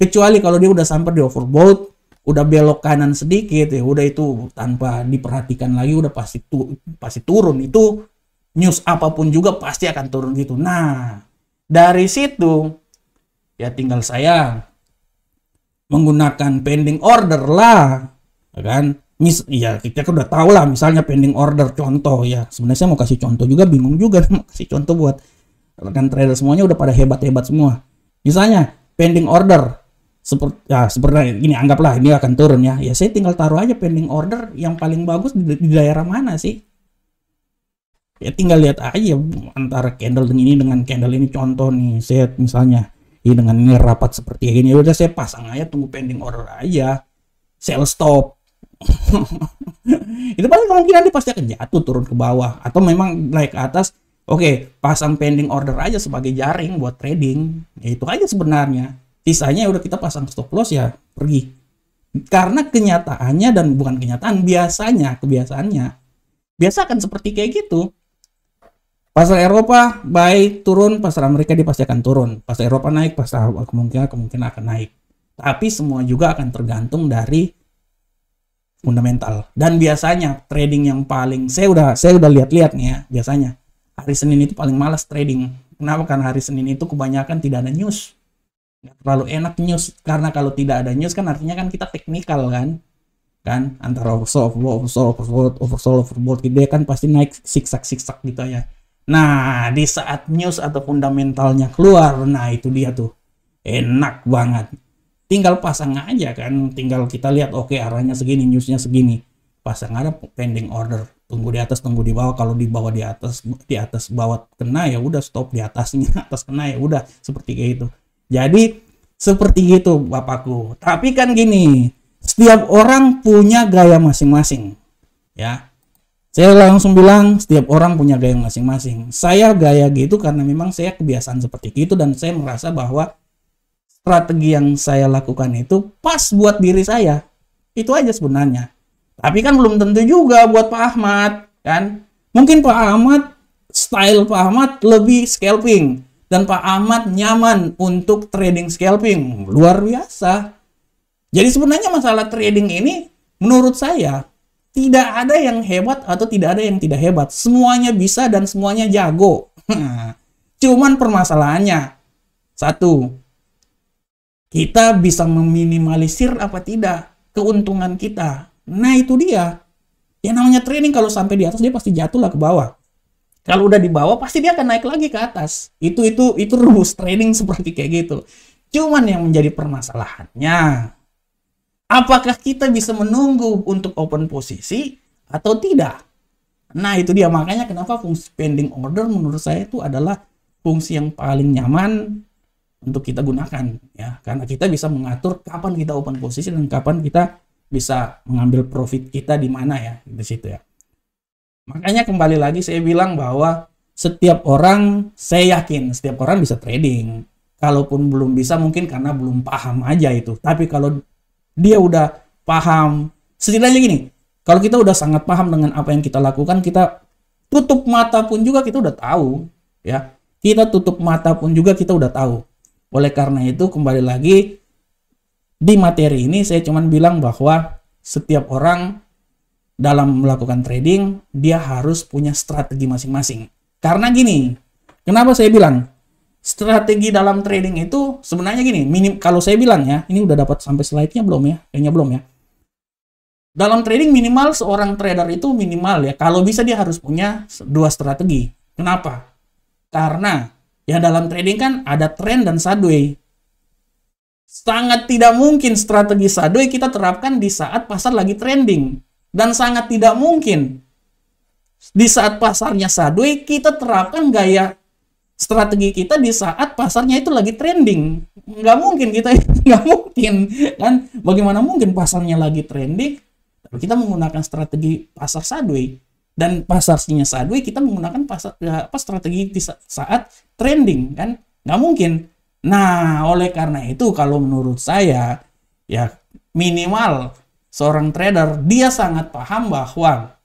kecuali kalau dia udah sampai di overbought udah belok kanan sedikit ya udah itu tanpa diperhatikan lagi udah pasti tu, pasti turun itu news apapun juga pasti akan turun gitu nah dari situ ya tinggal saya menggunakan pending order lah ya kan mis ya kita kan udah tahu lah misalnya pending order contoh ya sebenarnya saya mau kasih contoh juga bingung juga mau kasih contoh buat rekan trader semuanya udah pada hebat-hebat semua misalnya pending order ya, seperti ya sebenarnya ini anggaplah ini akan turun ya ya saya tinggal taruh aja pending order yang paling bagus di, di daerah mana sih ya tinggal lihat aja antara candle ini dengan candle ini contoh nih saya misalnya ini dengan ini rapat seperti ini ya udah saya pasang aja tunggu pending order aja sell stop itu paling kemungkinan dia pasti akan jatuh turun ke bawah atau memang naik ke atas oke okay, pasang pending order aja sebagai jaring buat trading ya, itu aja sebenarnya sisanya udah kita pasang stop loss ya pergi karena kenyataannya dan bukan kenyataan biasanya kebiasaannya biasa akan seperti kayak gitu Pasar Eropa baik turun, pasar Amerika dia pasti akan turun. Pasar Eropa naik, pasar kemungkinan kemungkinan akan naik. Tapi semua juga akan tergantung dari fundamental. Dan biasanya trading yang paling saya udah saya udah lihat-lihat nih ya, biasanya hari Senin itu paling malas trading. Kenapa? Karena hari Senin itu kebanyakan tidak ada news. Nggak terlalu enak news karena kalau tidak ada news kan artinya kan kita teknikal kan kan antara oversold, oversold, oversold, oversold, oversold, oversold, oversold, oversold, oversold, oversold, oversold, oversold, oversold, oversold, Nah, di saat news atau fundamentalnya keluar, nah itu dia tuh. Enak banget. Tinggal pasang aja kan, tinggal kita lihat oke okay, arahnya segini, newsnya segini. Pasang ada pending order. Tunggu di atas, tunggu di bawah. Kalau di bawah di atas, di atas bawah kena ya udah stop di atasnya, atas kena ya udah seperti kayak itu. Jadi seperti itu Bapakku. Tapi kan gini, setiap orang punya gaya masing-masing. Ya saya langsung bilang setiap orang punya gaya masing-masing. Saya gaya gitu karena memang saya kebiasaan seperti itu dan saya merasa bahwa strategi yang saya lakukan itu pas buat diri saya. Itu aja sebenarnya. Tapi kan belum tentu juga buat Pak Ahmad, kan? Mungkin Pak Ahmad style Pak Ahmad lebih scalping dan Pak Ahmad nyaman untuk trading scalping. Luar biasa. Jadi sebenarnya masalah trading ini menurut saya tidak ada yang hebat atau tidak ada yang tidak hebat. Semuanya bisa dan semuanya jago. Cuman permasalahannya, satu, kita bisa meminimalisir apa tidak keuntungan kita. Nah itu dia. Yang namanya training kalau sampai di atas dia pasti jatuh lah ke bawah. Kalau udah di bawah pasti dia akan naik lagi ke atas. Itu itu itu rumus training seperti kayak gitu. Cuman yang menjadi permasalahannya apakah kita bisa menunggu untuk open posisi atau tidak? Nah, itu dia makanya kenapa fungsi pending order menurut saya itu adalah fungsi yang paling nyaman untuk kita gunakan ya, karena kita bisa mengatur kapan kita open posisi dan kapan kita bisa mengambil profit kita di mana ya di situ ya. Makanya kembali lagi saya bilang bahwa setiap orang saya yakin setiap orang bisa trading. Kalaupun belum bisa mungkin karena belum paham aja itu. Tapi kalau dia udah paham. Setidaknya gini, kalau kita udah sangat paham dengan apa yang kita lakukan, kita tutup mata pun juga kita udah tahu, ya. Kita tutup mata pun juga kita udah tahu. Oleh karena itu kembali lagi di materi ini saya cuman bilang bahwa setiap orang dalam melakukan trading dia harus punya strategi masing-masing. Karena gini, kenapa saya bilang strategi dalam trading itu sebenarnya gini, minim kalau saya bilang ya, ini udah dapat sampai slide-nya belum ya? Kayaknya belum ya. Dalam trading minimal seorang trader itu minimal ya, kalau bisa dia harus punya dua strategi. Kenapa? Karena ya dalam trading kan ada trend dan sideways. Sangat tidak mungkin strategi sideways kita terapkan di saat pasar lagi trending dan sangat tidak mungkin di saat pasarnya sideways kita terapkan gaya strategi kita di saat pasarnya itu lagi trending. Nggak mungkin kita, nggak mungkin kan? Bagaimana mungkin pasarnya lagi trending? Tapi kita menggunakan strategi pasar sideways dan pasarnya sideways kita menggunakan pasar ya, apa strategi di saat trending kan? Nggak mungkin. Nah, oleh karena itu kalau menurut saya ya minimal seorang trader dia sangat paham bahwa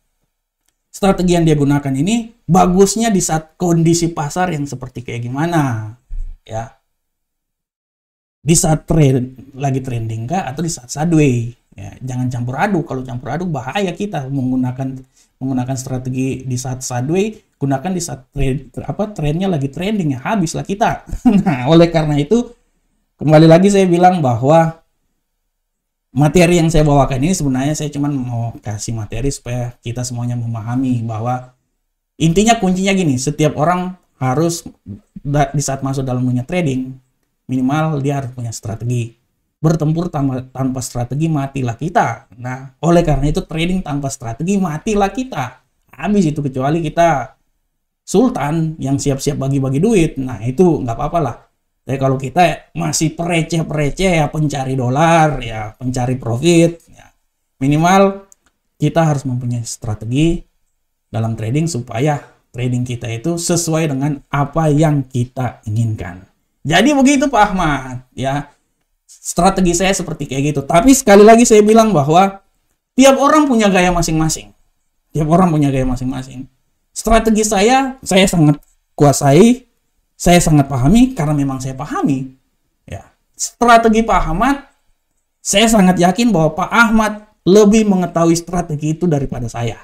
strategi yang dia gunakan ini bagusnya di saat kondisi pasar yang seperti kayak gimana ya di saat trend lagi trending kah atau di saat sideways ya jangan campur aduk kalau campur aduk bahaya kita menggunakan menggunakan strategi di saat sideways gunakan di saat trend apa trennya lagi trending ya habislah kita nah oleh karena itu kembali lagi saya bilang bahwa materi yang saya bawakan ini sebenarnya saya cuma mau kasih materi supaya kita semuanya memahami bahwa intinya kuncinya gini, setiap orang harus di saat masuk dalam dunia trading minimal dia harus punya strategi. Bertempur tanpa, tanpa strategi matilah kita. Nah, oleh karena itu trading tanpa strategi matilah kita. Habis itu kecuali kita sultan yang siap-siap bagi-bagi duit. Nah, itu nggak apa-apa lah. Tapi kalau kita masih pereceh-pereceh ya pencari dolar, ya pencari profit, ya. minimal kita harus mempunyai strategi dalam trading supaya trading kita itu sesuai dengan apa yang kita inginkan. Jadi begitu Pak Ahmad, ya. Strategi saya seperti kayak gitu. Tapi sekali lagi saya bilang bahwa tiap orang punya gaya masing-masing. Tiap orang punya gaya masing-masing. Strategi saya saya sangat kuasai saya sangat pahami karena memang saya pahami. Ya, strategi Pak Ahmad, saya sangat yakin bahwa Pak Ahmad lebih mengetahui strategi itu daripada saya.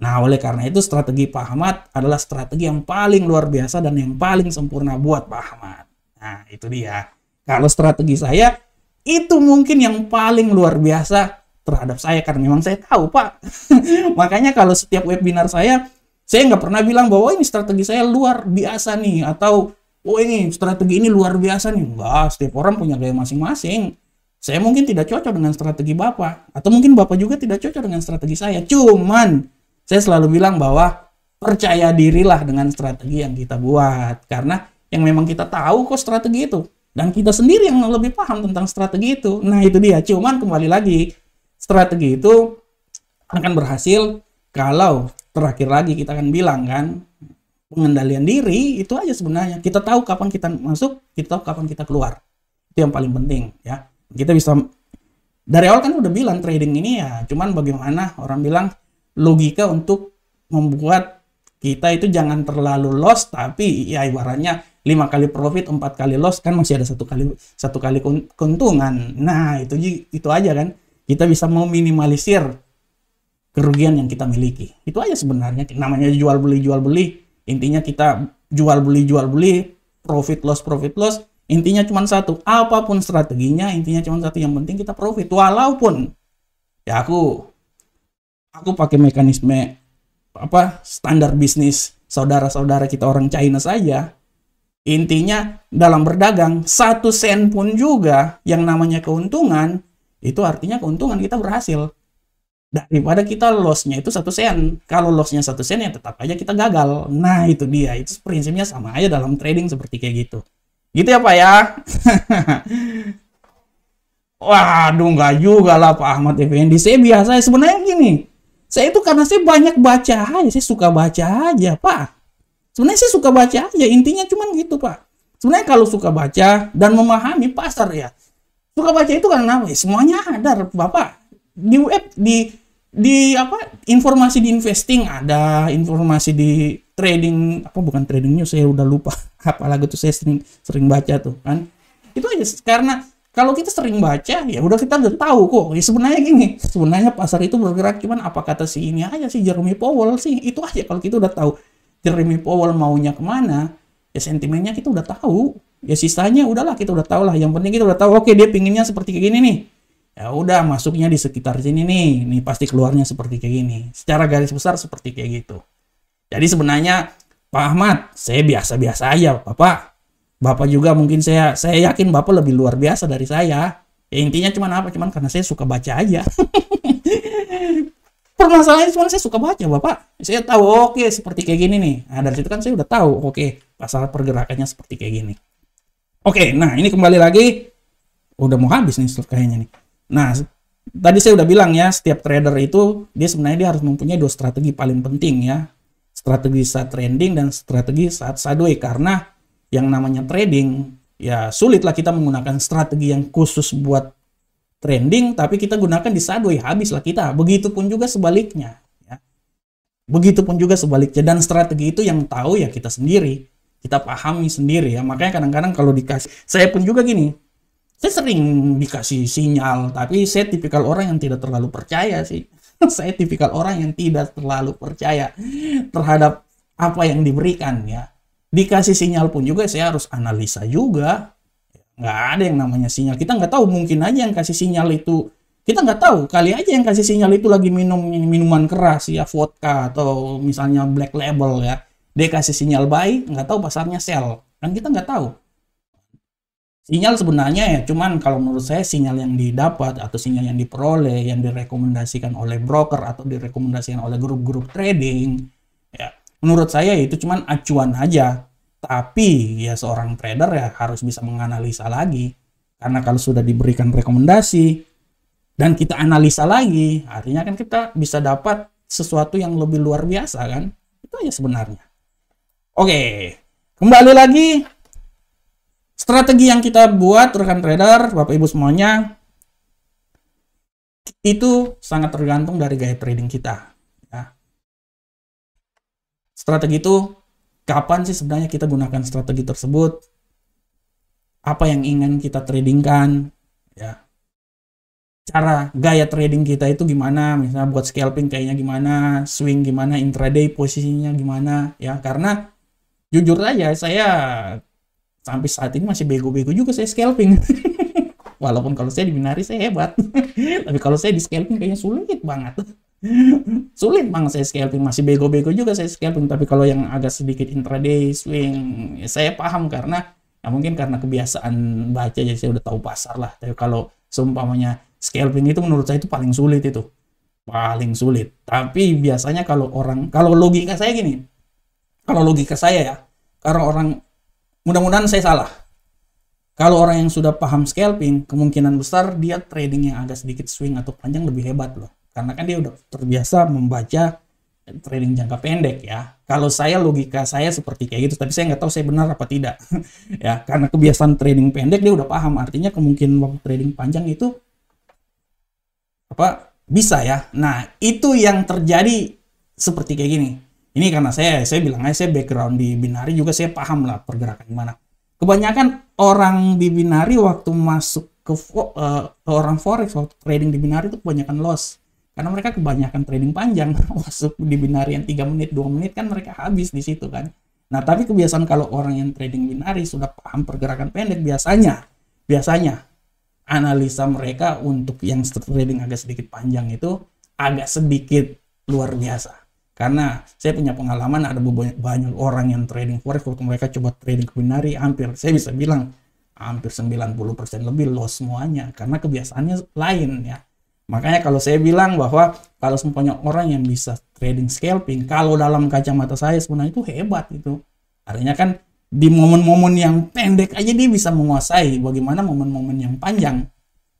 Nah, oleh karena itu strategi Pak Ahmad adalah strategi yang paling luar biasa dan yang paling sempurna buat Pak Ahmad. Nah, itu dia. Kalau strategi saya, itu mungkin yang paling luar biasa terhadap saya karena memang saya tahu pak makanya kalau setiap webinar saya saya nggak pernah bilang bahwa ini strategi saya luar biasa nih atau oh ini strategi ini luar biasa nih. Enggak, setiap orang punya gaya masing-masing. Saya mungkin tidak cocok dengan strategi Bapak atau mungkin Bapak juga tidak cocok dengan strategi saya. Cuman saya selalu bilang bahwa percaya dirilah dengan strategi yang kita buat karena yang memang kita tahu kok strategi itu dan kita sendiri yang lebih paham tentang strategi itu. Nah, itu dia. Cuman kembali lagi, strategi itu akan berhasil kalau terakhir lagi kita akan bilang kan pengendalian diri itu aja sebenarnya kita tahu kapan kita masuk kita tahu kapan kita keluar itu yang paling penting ya kita bisa dari awal kan udah bilang trading ini ya cuman bagaimana orang bilang logika untuk membuat kita itu jangan terlalu loss tapi ya ibaratnya lima kali profit empat kali loss kan masih ada satu kali satu kali keuntungan nah itu itu aja kan kita bisa meminimalisir kerugian yang kita miliki. Itu aja sebenarnya namanya jual beli jual beli. Intinya kita jual beli jual beli, profit loss profit loss. Intinya cuma satu, apapun strateginya intinya cuma satu yang penting kita profit walaupun ya aku aku pakai mekanisme apa standar bisnis saudara-saudara kita orang China saja. Intinya dalam berdagang satu sen pun juga yang namanya keuntungan itu artinya keuntungan kita berhasil daripada kita lossnya itu satu sen kalau lossnya satu sen ya tetap aja kita gagal nah itu dia itu prinsipnya sama aja dalam trading seperti kayak gitu gitu ya pak ya waduh nggak juga lah pak Ahmad Effendi saya biasa sebenarnya gini saya itu karena saya banyak baca aja saya suka baca aja pak sebenarnya saya suka baca aja intinya cuman gitu pak sebenarnya kalau suka baca dan memahami pasar ya suka baca itu karena apa semuanya ada bapak di web di di apa informasi di investing ada informasi di trading apa bukan trading news saya udah lupa apalagi tuh saya sering sering baca tuh kan itu aja karena kalau kita sering baca ya udah kita udah tahu kok ya sebenarnya gini sebenarnya pasar itu bergerak cuman apa kata si ini aja sih Jeremy Powell sih itu aja kalau kita udah tahu Jeremy Powell maunya kemana ya sentimennya kita udah tahu ya sisanya udahlah kita udah tahu lah yang penting kita udah tahu oke dia pinginnya seperti kayak gini nih ya udah masuknya di sekitar sini nih ini pasti keluarnya seperti kayak gini secara garis besar seperti kayak gitu jadi sebenarnya Pak Ahmad saya biasa-biasa aja Bapak Bapak juga mungkin saya saya yakin Bapak lebih luar biasa dari saya ya intinya cuman apa cuman karena saya suka baca aja permasalahannya cuman saya suka baca Bapak saya tahu oke okay, seperti kayak gini nih nah dari situ kan saya udah tahu oke okay, pasal pergerakannya seperti kayak gini oke okay, nah ini kembali lagi udah mau habis nih kayaknya nih Nah, tadi saya udah bilang ya, setiap trader itu dia sebenarnya dia harus mempunyai dua strategi paling penting ya. Strategi saat trending dan strategi saat sideways karena yang namanya trading ya sulitlah kita menggunakan strategi yang khusus buat trending tapi kita gunakan di sideways habislah kita. Begitupun juga sebaliknya ya. Begitupun juga sebaliknya dan strategi itu yang tahu ya kita sendiri. Kita pahami sendiri ya. Makanya kadang-kadang kalau dikasih saya pun juga gini, saya sering dikasih sinyal, tapi saya tipikal orang yang tidak terlalu percaya sih. saya tipikal orang yang tidak terlalu percaya terhadap apa yang diberikan ya. Dikasih sinyal pun juga saya harus analisa juga. Nggak ada yang namanya sinyal. Kita nggak tahu mungkin aja yang kasih sinyal itu kita nggak tahu kali aja yang kasih sinyal itu lagi minum minuman keras ya vodka atau misalnya black label ya dia kasih sinyal baik nggak tahu pasarnya sell kan kita nggak tahu Sinyal sebenarnya ya cuman kalau menurut saya sinyal yang didapat atau sinyal yang diperoleh yang direkomendasikan oleh broker atau direkomendasikan oleh grup-grup trading ya menurut saya itu cuman acuan aja. Tapi ya seorang trader ya harus bisa menganalisa lagi karena kalau sudah diberikan rekomendasi dan kita analisa lagi, artinya kan kita bisa dapat sesuatu yang lebih luar biasa kan? Itu aja sebenarnya. Oke, kembali lagi strategi yang kita buat rekan trader, Bapak Ibu semuanya itu sangat tergantung dari gaya trading kita. Ya. Strategi itu kapan sih sebenarnya kita gunakan strategi tersebut? Apa yang ingin kita tradingkan? Ya. Cara gaya trading kita itu gimana? Misalnya buat scalping kayaknya gimana, swing gimana, intraday posisinya gimana? Ya, karena jujur aja saya sampai saat ini masih bego-bego juga saya scalping. Walaupun kalau saya di binari saya hebat. Tapi kalau saya di scalping kayaknya sulit banget. sulit banget saya scalping. Masih bego-bego juga saya scalping. Tapi kalau yang agak sedikit intraday swing, ya saya paham karena ya mungkin karena kebiasaan baca jadi saya udah tahu pasar lah. Tapi kalau seumpamanya scalping itu menurut saya itu paling sulit itu. Paling sulit. Tapi biasanya kalau orang, kalau logika saya gini, kalau logika saya ya, karena orang Mudah-mudahan saya salah. Kalau orang yang sudah paham scalping, kemungkinan besar dia trading yang agak sedikit swing atau panjang lebih hebat loh. Karena kan dia udah terbiasa membaca trading jangka pendek ya. Kalau saya logika saya seperti kayak gitu, tapi saya nggak tahu saya benar apa tidak. ya, karena kebiasaan trading pendek dia udah paham. Artinya kemungkinan waktu trading panjang itu apa bisa ya. Nah, itu yang terjadi seperti kayak gini. Ini karena saya, saya bilang aja saya background di binari juga saya paham lah pergerakan gimana. Kebanyakan orang di binari waktu masuk ke uh, orang forex waktu trading di binari itu kebanyakan loss. Karena mereka kebanyakan trading panjang, masuk di binari yang tiga menit, dua menit kan mereka habis di situ kan. Nah, tapi kebiasaan kalau orang yang trading binari sudah paham pergerakan pendek biasanya, biasanya analisa mereka untuk yang trading agak sedikit panjang itu agak sedikit luar biasa. Karena saya punya pengalaman ada banyak banyak orang yang trading forex waktu mereka coba trading ke binari hampir saya bisa bilang hampir 90% lebih loss semuanya karena kebiasaannya lain ya. Makanya kalau saya bilang bahwa kalau semuanya orang yang bisa trading scalping, kalau dalam kacamata saya sebenarnya itu hebat itu. Artinya kan di momen-momen yang pendek aja dia bisa menguasai bagaimana momen-momen yang panjang.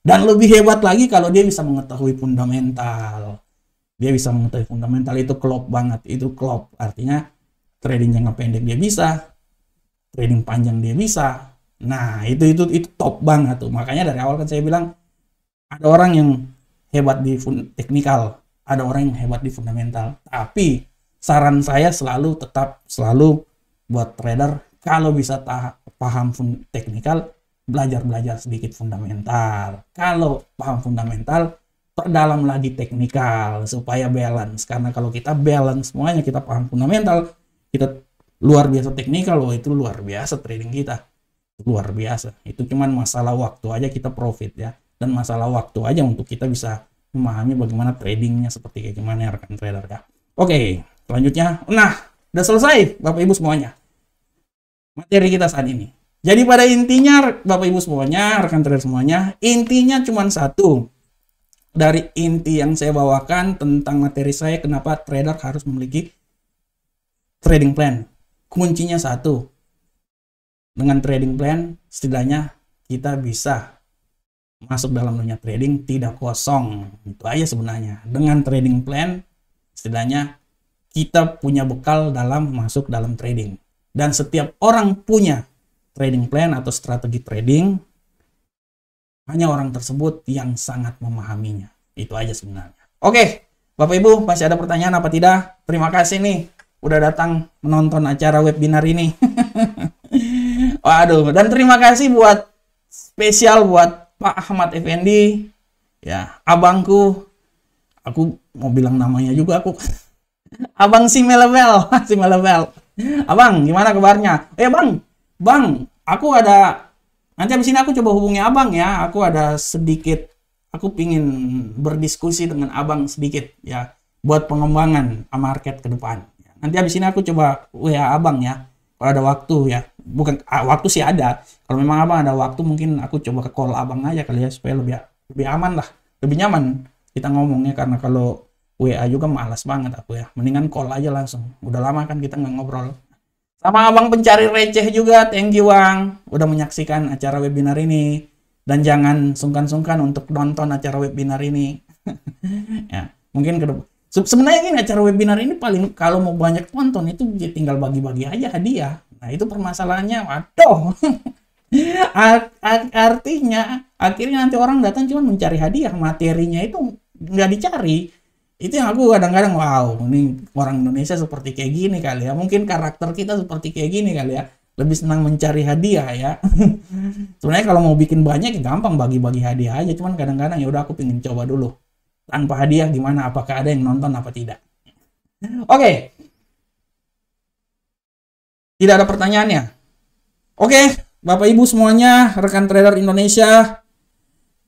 Dan lebih hebat lagi kalau dia bisa mengetahui fundamental dia bisa mengetahui fundamental itu klop banget itu klop artinya trading jangka pendek dia bisa trading panjang dia bisa nah itu itu itu top banget tuh makanya dari awal kan saya bilang ada orang yang hebat di teknikal ada orang yang hebat di fundamental tapi saran saya selalu tetap selalu buat trader kalau bisa paham teknikal belajar belajar sedikit fundamental kalau paham fundamental perdalam lagi teknikal supaya balance karena kalau kita balance semuanya kita paham fundamental kita luar biasa teknikal loh itu luar biasa trading kita luar biasa itu cuman masalah waktu aja kita profit ya dan masalah waktu aja untuk kita bisa memahami bagaimana tradingnya seperti kayak gimana ya, rekan trader ya oke selanjutnya nah udah selesai bapak ibu semuanya materi kita saat ini jadi pada intinya bapak ibu semuanya rekan trader semuanya intinya cuman satu dari inti yang saya bawakan tentang materi saya kenapa trader harus memiliki trading plan. Kuncinya satu. Dengan trading plan setidaknya kita bisa masuk dalam dunia trading tidak kosong. Itu aja sebenarnya. Dengan trading plan setidaknya kita punya bekal dalam masuk dalam trading. Dan setiap orang punya trading plan atau strategi trading hanya orang tersebut yang sangat memahaminya. Itu aja sebenarnya. Oke, Bapak Ibu masih ada pertanyaan apa tidak? Terima kasih nih udah datang menonton acara webinar ini. Waduh, dan terima kasih buat spesial buat Pak Ahmad Effendi, ya abangku, aku mau bilang namanya juga aku, abang si Melebel, si Melebel, abang gimana kabarnya? Eh bang, bang, aku ada Nanti habis ini aku coba hubungi abang ya. Aku ada sedikit, aku pingin berdiskusi dengan abang sedikit ya. Buat pengembangan market ke depan. Nanti habis ini aku coba WA abang ya. Kalau ada waktu ya. Bukan, ah, waktu sih ada. Kalau memang abang ada waktu mungkin aku coba ke call abang aja kali ya. Supaya lebih, lebih aman lah. Lebih nyaman kita ngomongnya. Karena kalau WA juga malas banget aku ya. Mendingan call aja langsung. Udah lama kan kita nggak ngobrol. Sama Abang Pencari Receh juga, thank you Bang. Udah menyaksikan acara webinar ini. Dan jangan sungkan-sungkan untuk nonton acara webinar ini. ya, mungkin ke Se Sebenarnya ini acara webinar ini paling kalau mau banyak nonton itu ya tinggal bagi-bagi aja hadiah. Nah itu permasalahannya, waduh. artinya akhirnya nanti orang datang cuma mencari hadiah materinya itu nggak dicari itu yang aku kadang-kadang wow ini orang Indonesia seperti kayak gini kali ya mungkin karakter kita seperti kayak gini kali ya lebih senang mencari hadiah ya sebenarnya kalau mau bikin banyak ya gampang bagi-bagi hadiah aja cuman kadang-kadang ya udah aku pengen coba dulu tanpa hadiah gimana apakah ada yang nonton apa tidak oke okay. tidak ada pertanyaannya oke okay. Bapak Ibu semuanya rekan trader Indonesia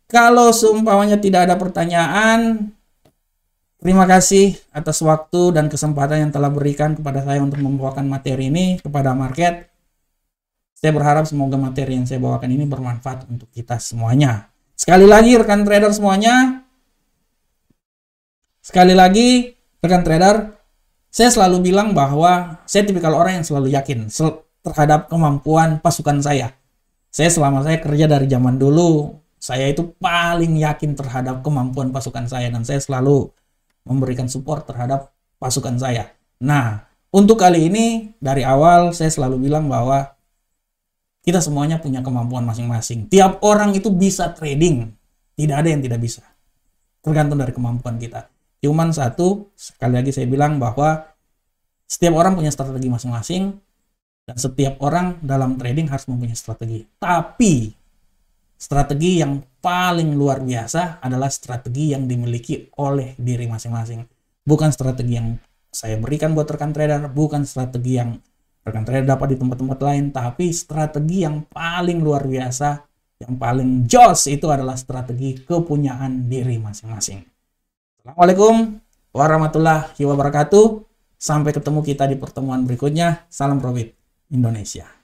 kalau seumpamanya tidak ada pertanyaan Terima kasih atas waktu dan kesempatan yang telah berikan kepada saya untuk membawakan materi ini kepada market. Saya berharap semoga materi yang saya bawakan ini bermanfaat untuk kita semuanya. Sekali lagi rekan trader semuanya, sekali lagi rekan trader, saya selalu bilang bahwa saya tipikal orang yang selalu yakin terhadap kemampuan pasukan saya. Saya selama saya kerja dari zaman dulu, saya itu paling yakin terhadap kemampuan pasukan saya dan saya selalu memberikan support terhadap pasukan saya. Nah, untuk kali ini dari awal saya selalu bilang bahwa kita semuanya punya kemampuan masing-masing. Tiap orang itu bisa trading. Tidak ada yang tidak bisa. Tergantung dari kemampuan kita. Cuman satu, sekali lagi saya bilang bahwa setiap orang punya strategi masing-masing dan setiap orang dalam trading harus mempunyai strategi. Tapi strategi yang paling luar biasa adalah strategi yang dimiliki oleh diri masing-masing. Bukan strategi yang saya berikan buat rekan trader, bukan strategi yang rekan trader dapat di tempat-tempat lain, tapi strategi yang paling luar biasa, yang paling joss itu adalah strategi kepunyaan diri masing-masing. Assalamualaikum warahmatullahi wabarakatuh. Sampai ketemu kita di pertemuan berikutnya. Salam profit Indonesia.